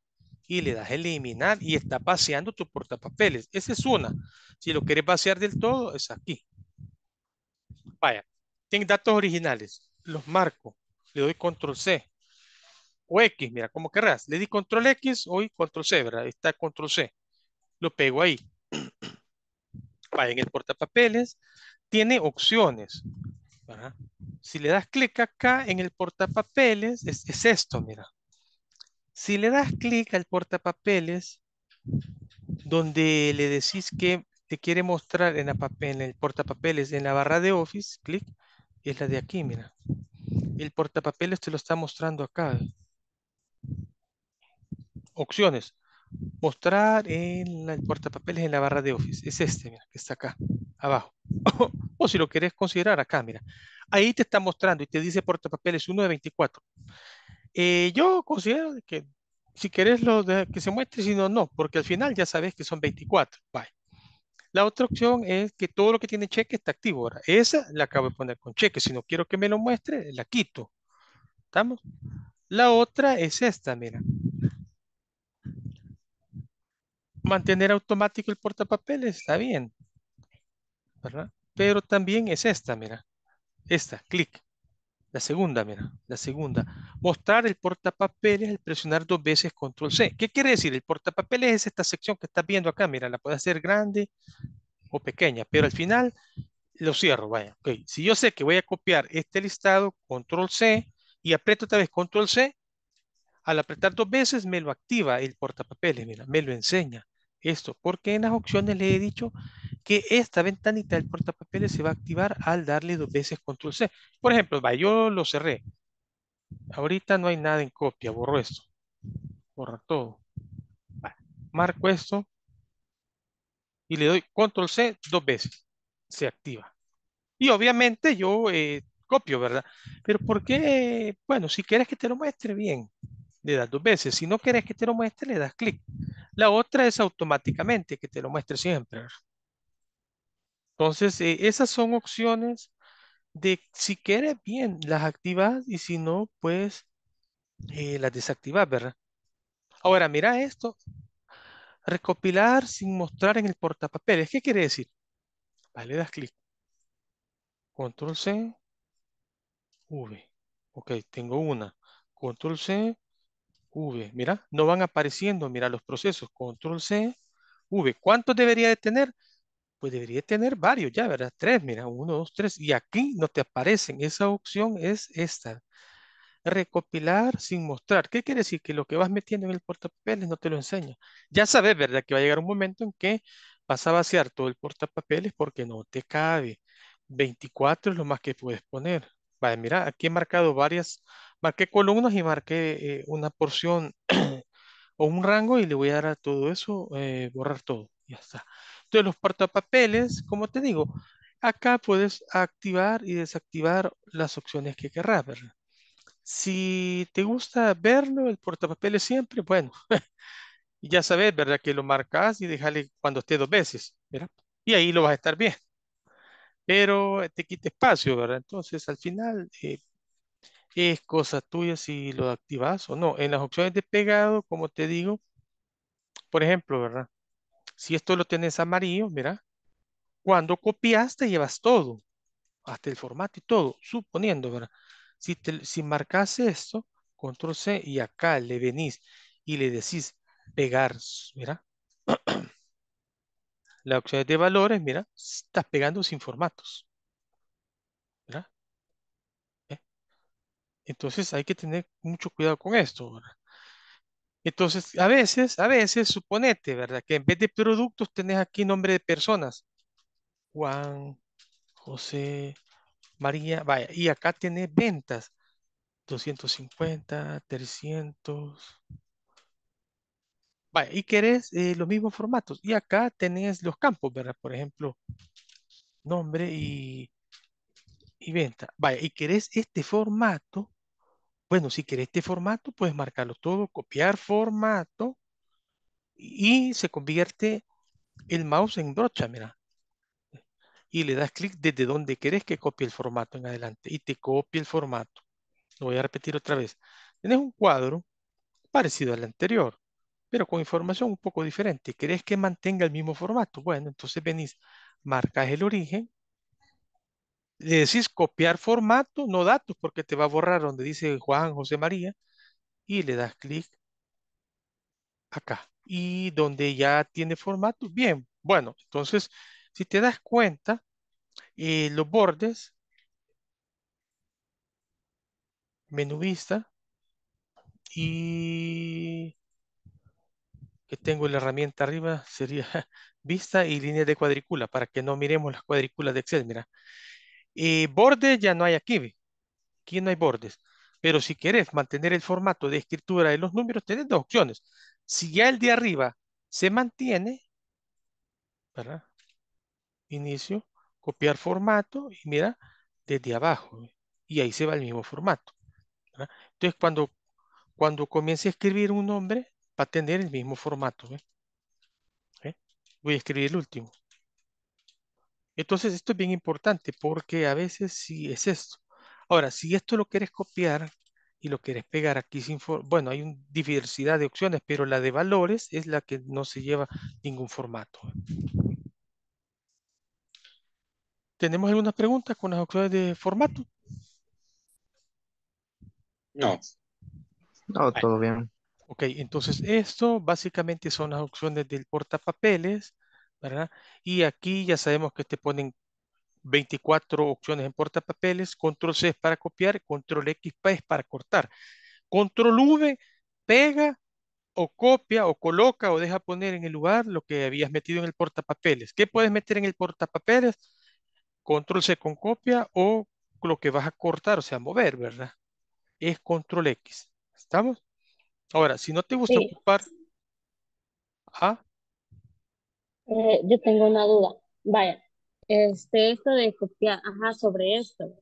y le das eliminar y está vaciando tu portapapeles. Esa es una. Si lo quieres vaciar del todo, es aquí. Vaya, tengo datos originales, los marco, le doy control C o X, mira, como querrás. Le di control X, hoy control C, ¿verdad? está control C. Lo pego ahí. (clears throat) Vaya, en el portapapeles tiene opciones. Si le das clic acá en el portapapeles, es, esto, mira. Si le das clic al portapapeles, donde le decís que te quiere mostrar en, la papel, en el portapapeles, en la barra de Office, clic, es la de aquí, mira. El portapapeles te lo está mostrando acá. Opciones. Mostrar en el portapapeles en la barra de Office. Es este, mira, que está acá, abajo. (laughs) o si lo querés considerar acá, mira. Ahí te está mostrando y te dice portapapeles 1 de 24. Eh, yo considero que si querés lo que se muestre, si no, no, porque al final ya sabes que son 24. Bye. La otra opción es que todo lo que tiene cheque está activo. Ahora, esa la acabo de poner con cheque. Si no quiero que me lo muestre, la quito. ¿Estamos? La otra es esta, mira mantener automático el portapapeles, está bien. ¿Verdad? Pero también es esta, mira. Esta, clic. La segunda, mira, la segunda. Mostrar el portapapeles al presionar dos veces control C. ¿Qué quiere decir? El portapapeles es esta sección que estás viendo acá, mira, la puede hacer grande o pequeña, pero al final lo cierro, vaya. Si yo sé que voy a copiar este listado, control C, y aprieto otra vez control C, al apretar dos veces me lo activa el portapapeles, mira, me lo enseña esto, porque en las opciones le he dicho que esta ventanita del portapapeles se va a activar al darle dos veces control C. Por ejemplo, va, yo lo cerré. Ahorita no hay nada en copia, borro esto. borra todo. marco esto y le doy control C dos veces. Se activa. Y obviamente yo eh, copio, ¿verdad? Pero ¿por qué? Bueno, si quieres que te lo muestre bien, le das dos veces. Si no querés que te lo muestre, le das clic. La otra es automáticamente, que te lo muestre siempre. Entonces, eh, esas son opciones de si quieres bien, las activas y si no, pues eh, las desactivas, ¿verdad? Ahora, mira esto. Recopilar sin mostrar en el portapapeles. ¿Qué quiere decir? Vale, das clic. Control C. V. Ok, tengo una. Control C. V. Mira, no van apareciendo, mira, los procesos. Control C, V. ¿Cuántos debería de tener? Pues debería tener varios ya, ¿verdad? Tres, mira, uno, dos, tres. Y aquí no te aparecen. Esa opción es esta. Recopilar sin mostrar. ¿Qué quiere decir? Que lo que vas metiendo en el portapapeles no te lo enseña. Ya sabes, ¿verdad? Que va a llegar un momento en que vas a vaciar todo el portapapeles porque no te cabe. 24 es lo más que puedes poner mira, aquí he marcado varias, marqué columnas y marqué eh, una porción (clears throat) o un rango y le voy a dar a todo eso, eh, borrar todo, ya está. Entonces los portapapeles, como te digo, acá puedes activar y desactivar las opciones que querrás, ¿verdad? Si te gusta verlo, el portapapeles siempre, bueno, (laughs) ya sabes, ¿verdad? Que lo marcas y déjale cuando esté dos veces, ¿verdad? Y ahí lo vas a estar bien pero te quita espacio, ¿verdad? Entonces, al final, eh, es cosa tuya si lo activas o no. En las opciones de pegado, como te digo, por ejemplo, ¿verdad? Si esto lo tenés amarillo, mira, cuando copias te llevas todo, hasta el formato y todo, suponiendo, ¿verdad? Si, te, si marcas esto, control C y acá le venís y le decís pegar, mira, (clears throat) las opciones de valores, mira, estás pegando sin formatos. ¿verdad? ¿Eh? Entonces hay que tener mucho cuidado con esto. Entonces, a veces, a veces, suponete, ¿verdad? Que en vez de productos tenés aquí nombre de personas. Juan, José, María, vaya, y acá tenés ventas. 250, 300, Vaya, y querés eh, los mismos formatos. Y acá tenés los campos, ¿verdad? Por ejemplo, nombre y, y venta. Vaya, y querés este formato. Bueno, si querés este formato, puedes marcarlo todo, copiar formato y se convierte el mouse en brocha, mira. Y le das clic desde donde querés que copie el formato en adelante. Y te copia el formato. Lo voy a repetir otra vez. tenés un cuadro parecido al anterior pero con información un poco diferente. ¿Querés que mantenga el mismo formato? Bueno, entonces venís, marcas el origen, le decís copiar formato, no datos, porque te va a borrar donde dice Juan José María, y le das clic acá. Y donde ya tiene formato, bien, bueno, entonces, si te das cuenta, eh, los bordes, menú vista, y tengo la herramienta arriba sería (laughs) vista y línea de cuadrícula para que no miremos las cuadrículas de Excel, mira. Y eh, bordes ya no hay aquí, aquí no hay bordes. Pero si querés mantener el formato de escritura de los números, tenés dos opciones. Si ya el de arriba se mantiene, ¿verdad? Inicio, copiar formato y mira, desde abajo. Y ahí se va el mismo formato. Entonces, cuando, cuando comience a escribir un nombre, va a tener el mismo formato. ¿eh? ¿Eh? Voy a escribir el último. Entonces esto es bien importante porque a veces sí es esto. Ahora, si esto lo quieres copiar y lo quieres pegar aquí sin... bueno, hay una diversidad de opciones, pero la de valores es la que no se lleva ningún formato. ¿eh? ¿Tenemos alguna pregunta con las opciones de formato? No. No, todo bien. Ok, entonces esto básicamente son las opciones del portapapeles, ¿verdad? Y aquí ya sabemos que te ponen 24 opciones en portapapeles, control C es para copiar, control X es pues, para cortar. Control V pega o copia o coloca o deja poner en el lugar lo que habías metido en el portapapeles. ¿Qué puedes meter en el portapapeles? Control C con copia o lo que vas a cortar, o sea, mover, ¿verdad? Es control X. ¿Estamos? Ahora, si no te gusta ocupar... ¿ah? yo tengo una duda. Vaya, este, esto de copiar, ajá, sobre esto.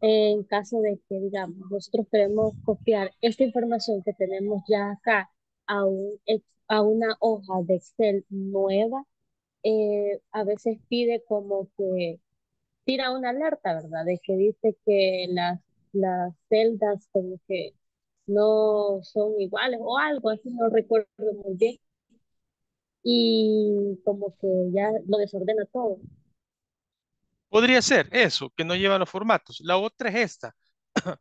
En caso de que, digamos, nosotros queremos copiar esta información que tenemos ya acá a, un, a una hoja de Excel nueva, eh, a veces pide como que tira una alerta, ¿verdad? De que dice que las, las celdas como que no son iguales o algo así, no recuerdo muy bien. Y como que ya lo desordena todo. Podría ser eso, que no lleva los formatos. La otra es esta. (coughs)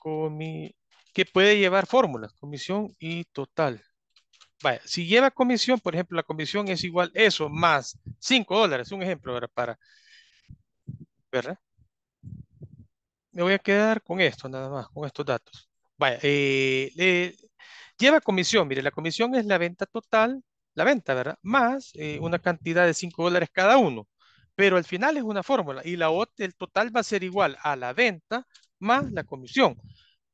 Comi que puede llevar fórmulas, comisión y total. Vaya, si lleva comisión, por ejemplo, la comisión es igual eso más 5 dólares, un ejemplo para, ¿verdad? me voy a quedar con esto nada más, con estos datos. Vaya, eh, lleva comisión, mire, la comisión es la venta total, la venta, ¿verdad? Más eh, una cantidad de 5 dólares cada uno, pero al final es una fórmula y la el total va a ser igual a la venta más la comisión.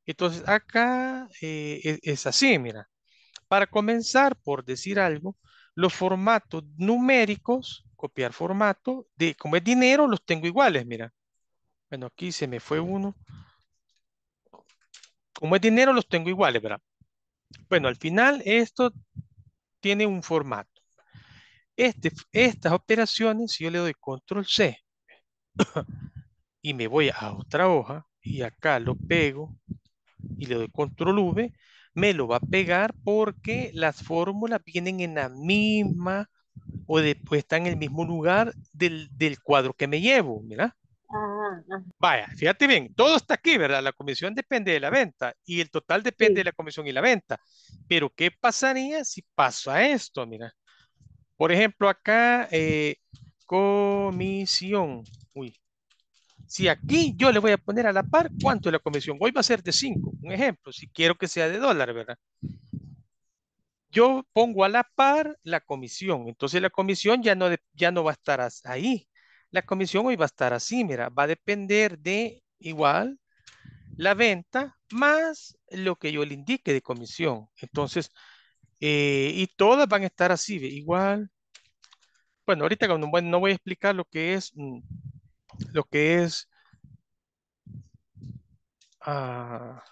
Entonces, acá eh, e, es, así, mira. Para comenzar, por decir algo, los formatos numéricos, copiar formato, de, como es dinero, los tengo iguales, mira. Bueno, aquí se me fue uno. Como es dinero, los tengo iguales, ¿verdad? Bueno, al final esto tiene un formato. Este, estas operaciones, si yo le doy control C (coughs) y me voy a otra hoja y acá lo pego y le doy control V, me lo va a pegar porque las fórmulas vienen en la misma o después están en el mismo lugar del, del cuadro que me llevo, ¿verdad? Vaya, fíjate bien, todo está aquí, ¿verdad? La comisión depende de la venta y el total depende de la comisión y la venta. Pero, ¿qué pasaría si pasa esto? Mira, por ejemplo, acá, eh, comisión. Uy, si aquí yo le voy a poner a la par, ¿cuánto es la comisión? Hoy va a ser de 5, un ejemplo, si quiero que sea de dólar, ¿verdad? Yo pongo a la par la comisión, entonces la comisión ya no, ya no va a estar ahí, la comisión hoy va a estar así, mira, va a depender de igual la venta más lo que yo le indique de comisión. Entonces, eh, y todas van a estar así, igual. Bueno, ahorita no voy a explicar lo que es, mm, lo que es, ah,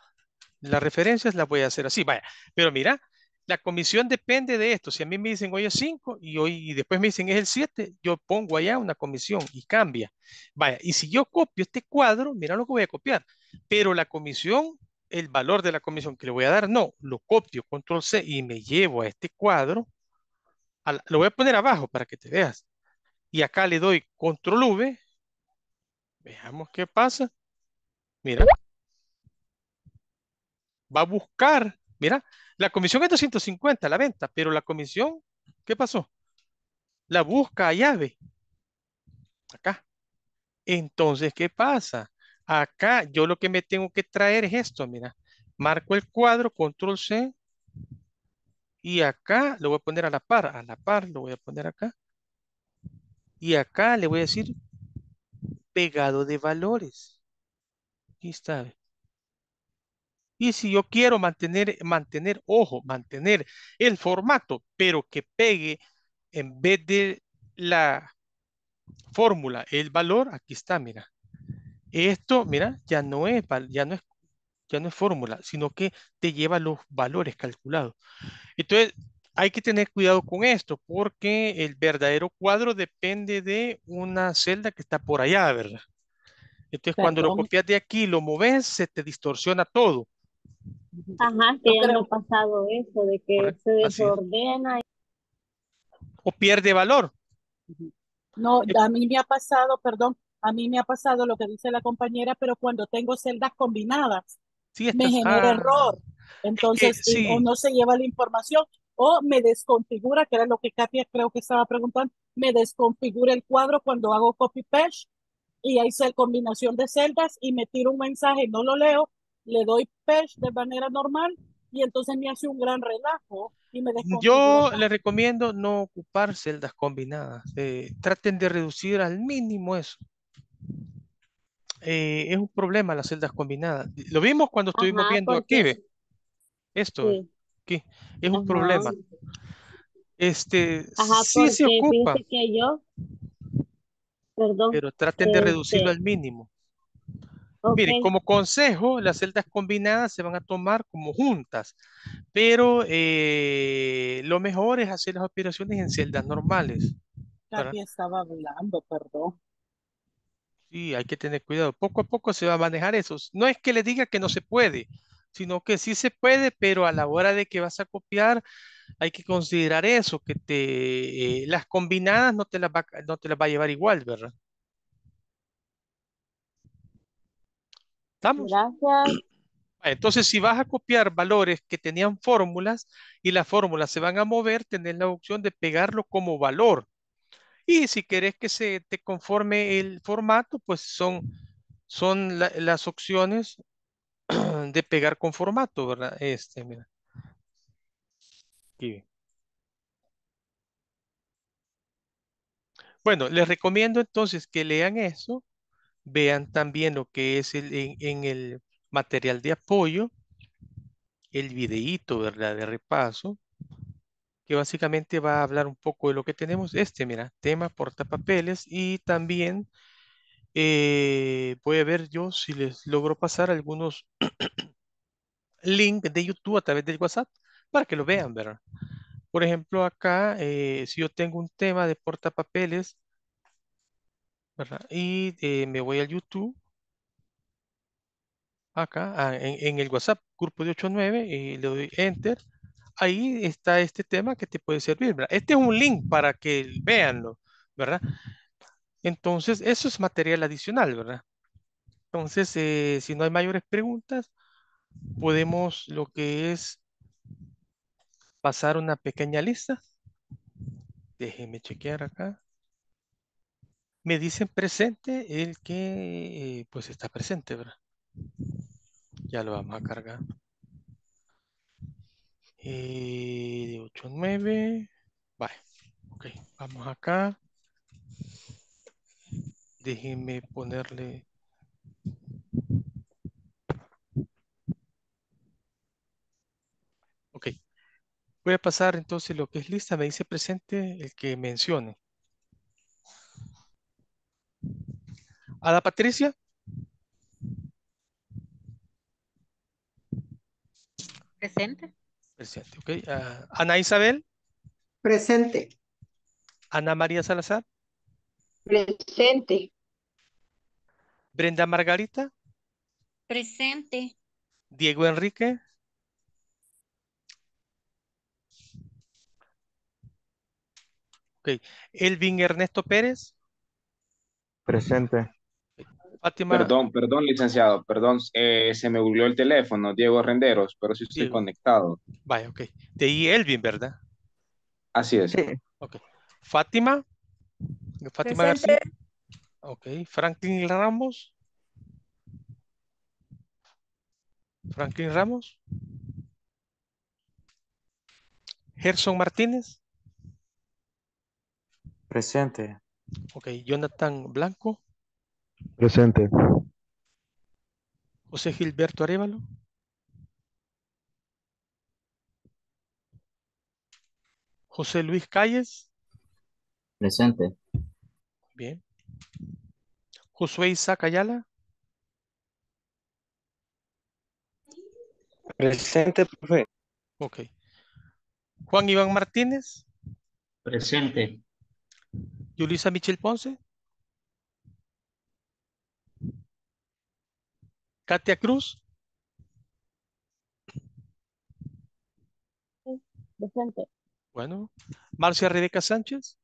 las referencias las voy a hacer así, vaya. Pero mira, la comisión depende de esto. Si a mí me dicen hoy es 5 y hoy después me dicen es el 7, yo pongo allá una comisión y cambia. Vaya, y si yo copio este cuadro, mira lo que voy a copiar. Pero la comisión, el valor de la comisión que le voy a dar, no, lo copio, control C y me llevo a este cuadro. lo voy a poner abajo para que te veas. Y acá le doy control V. Veamos qué pasa. Mira. Va a buscar, mira, la comisión es 250, la venta, pero la comisión, ¿qué pasó? La busca a llave. Acá. Entonces, ¿qué pasa? Acá yo lo que me tengo que traer es esto, mira. Marco el cuadro, control C. Y acá lo voy a poner a la par. A la par lo voy a poner acá. Y acá le voy a decir pegado de valores. Aquí está. Y si yo quiero mantener, mantener, ojo, mantener el formato, pero que pegue en vez de la fórmula, el valor, aquí está, mira. Esto, mira, ya no es, ya no es, ya no es fórmula, sino que te lleva los valores calculados. Entonces, hay que tener cuidado con esto, porque el verdadero cuadro depende de una celda que está por allá, ¿verdad? Entonces, cuando lo copias de aquí y lo moves, se te distorsiona todo. Ajá, que ya no ha pasado eso, de que se desordena. O pierde valor. No, a mí me ha pasado, perdón, a mí me ha pasado lo que dice la compañera, pero cuando tengo celdas combinadas, sí, me genera ah. error. Entonces, o no se lleva la información, o me desconfigura, que era lo que Katia creo que estaba preguntando, me desconfigura el cuadro cuando hago copy-paste y ahí se combinación de celdas y me tiro un mensaje, no lo leo le doy pez de manera normal y entonces me hace un gran relajo y me Yo le recomiendo no ocupar celdas combinadas. Eh, traten de reducir al mínimo eso. Eh, es un problema las celdas combinadas. Lo vimos cuando estuvimos viendo aquí. Esto, es un problema. Este, sí se ocupa. pero traten de este, reducirlo al mínimo. Miren, como consejo, las celdas combinadas se van a tomar como juntas, pero eh, lo mejor es hacer las operaciones en celdas normales. estaba hablando, perdón. Sí, hay que tener cuidado. Poco a poco se va a manejar eso. No es que le diga que no se puede, sino que sí se puede, pero a la hora de que vas a copiar, hay que considerar eso, que te, eh, las combinadas no te las, no te las va a llevar igual, ¿verdad? Gracias. Entonces, si vas a copiar valores que tenían fórmulas y las fórmulas se van a mover, tenés la opción de pegarlo como valor. Y si querés que se te conforme el formato, pues son, son las opciones (clears throat) de pegar con formato, ¿verdad? Este, mira. Aquí. Bueno, les recomiendo entonces que lean eso Vean también lo que es el, en, el material de apoyo, el videíto, ¿verdad? De repaso, que básicamente va a hablar un poco de lo que tenemos. Este, mira, tema portapapeles y también eh, voy a ver yo si les logro pasar algunos (clears throat) links de YouTube a través del WhatsApp para que lo vean, ¿verdad? Por ejemplo, acá, eh, si yo tengo un tema de portapapeles, y eh, me voy al YouTube, acá, ah, en, el WhatsApp, grupo de 89, y eh, le doy Enter. Ahí está este tema que te puede servir, Este es un link para que veanlo, ¿verdad? Entonces, eso es material adicional, ¿verdad? Entonces, eh, si no hay mayores preguntas, podemos lo que es pasar una pequeña lista. Déjeme chequear acá me dicen presente el que eh, pues está presente, ¿verdad? Ya lo vamos a cargar. Eh, de 8 a 9. Vale. Ok, vamos acá. Déjenme ponerle... Ok. Voy a pasar entonces lo que es lista. Me dice presente el que mencione. Ada Patricia. Presente. Presente, ok. Ah, Ana Isabel. Presente. Ana María Salazar. Presente. Brenda Margarita. Presente. Diego Enrique. Ok. Elvin Ernesto Pérez. Presente. Perdón, perdón, licenciado, perdón, eh, se me volvió el teléfono, Diego Renderos, pero sí estoy conectado. Vaya, ok. De ahí Elvin, ¿verdad? Así es. Sí. Ok. Fátima. Fátima García. Ok. Franklin Ramos. Franklin Ramos. Gerson Martínez. Presente. Ok. Jonathan Blanco. Presente. José Gilberto Arevalo. José Luis Calles. Presente. Bien. José Isaac Ayala. Presente, profe. Ok. Juan Iván Martínez. Presente. Yulisa Michel Ponce. Katia Cruz. presente. Bueno. Marcia Rebeca Sánchez.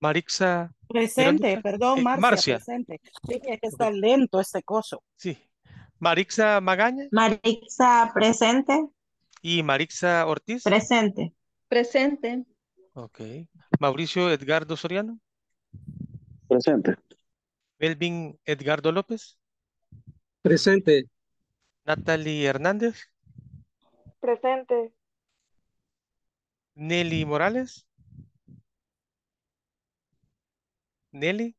Marixa. Presente, perdón, eh, Marcia, Presente. Sí, que está lento este coso. Sí. Marixa Magaña. Marixa presente. Y Marixa Ortiz. Presente. Presente. Ok. Mauricio Edgardo Soriano. Presente. Melvin Edgardo López. Presente. Natalie Hernández. Presente. Nelly Morales. Nelly.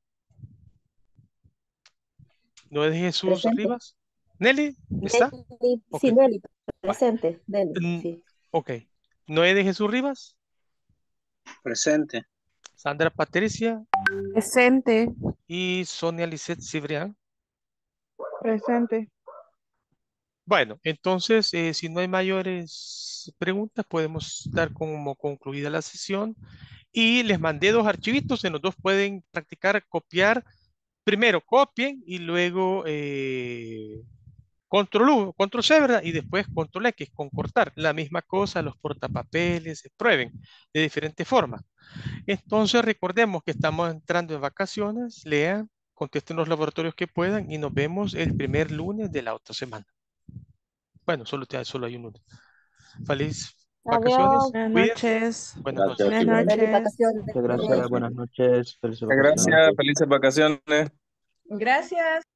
¿No es Jesús Rivas? ¿Nelly? ¿Está? Sí, Nelly. Presente. Nelly, Ok. ¿No es de Jesús Rivas? Presente. Sandra Patricia. Presente. Y Sonia Lisette Cibrián. Presente. Bueno, entonces, eh, si no hay mayores preguntas, podemos dar como concluida la sesión. Y les mandé dos archivitos, en los dos pueden practicar, copiar. Primero copien y luego eh, Control U, control C, Y después control X con cortar. La misma cosa, los portapapeles prueben de diferentes formas. Entonces recordemos que estamos entrando en vacaciones, lean, contesten los laboratorios que puedan y nos vemos el primer lunes de la otra semana. Bueno, solo, solo hay un lunes. Feliz vacaciones. Buenas noches. Buenas noches. Buenas noches. Muchas gracias. Buenas noches. Gracias. Felices vacaciones. Gracias.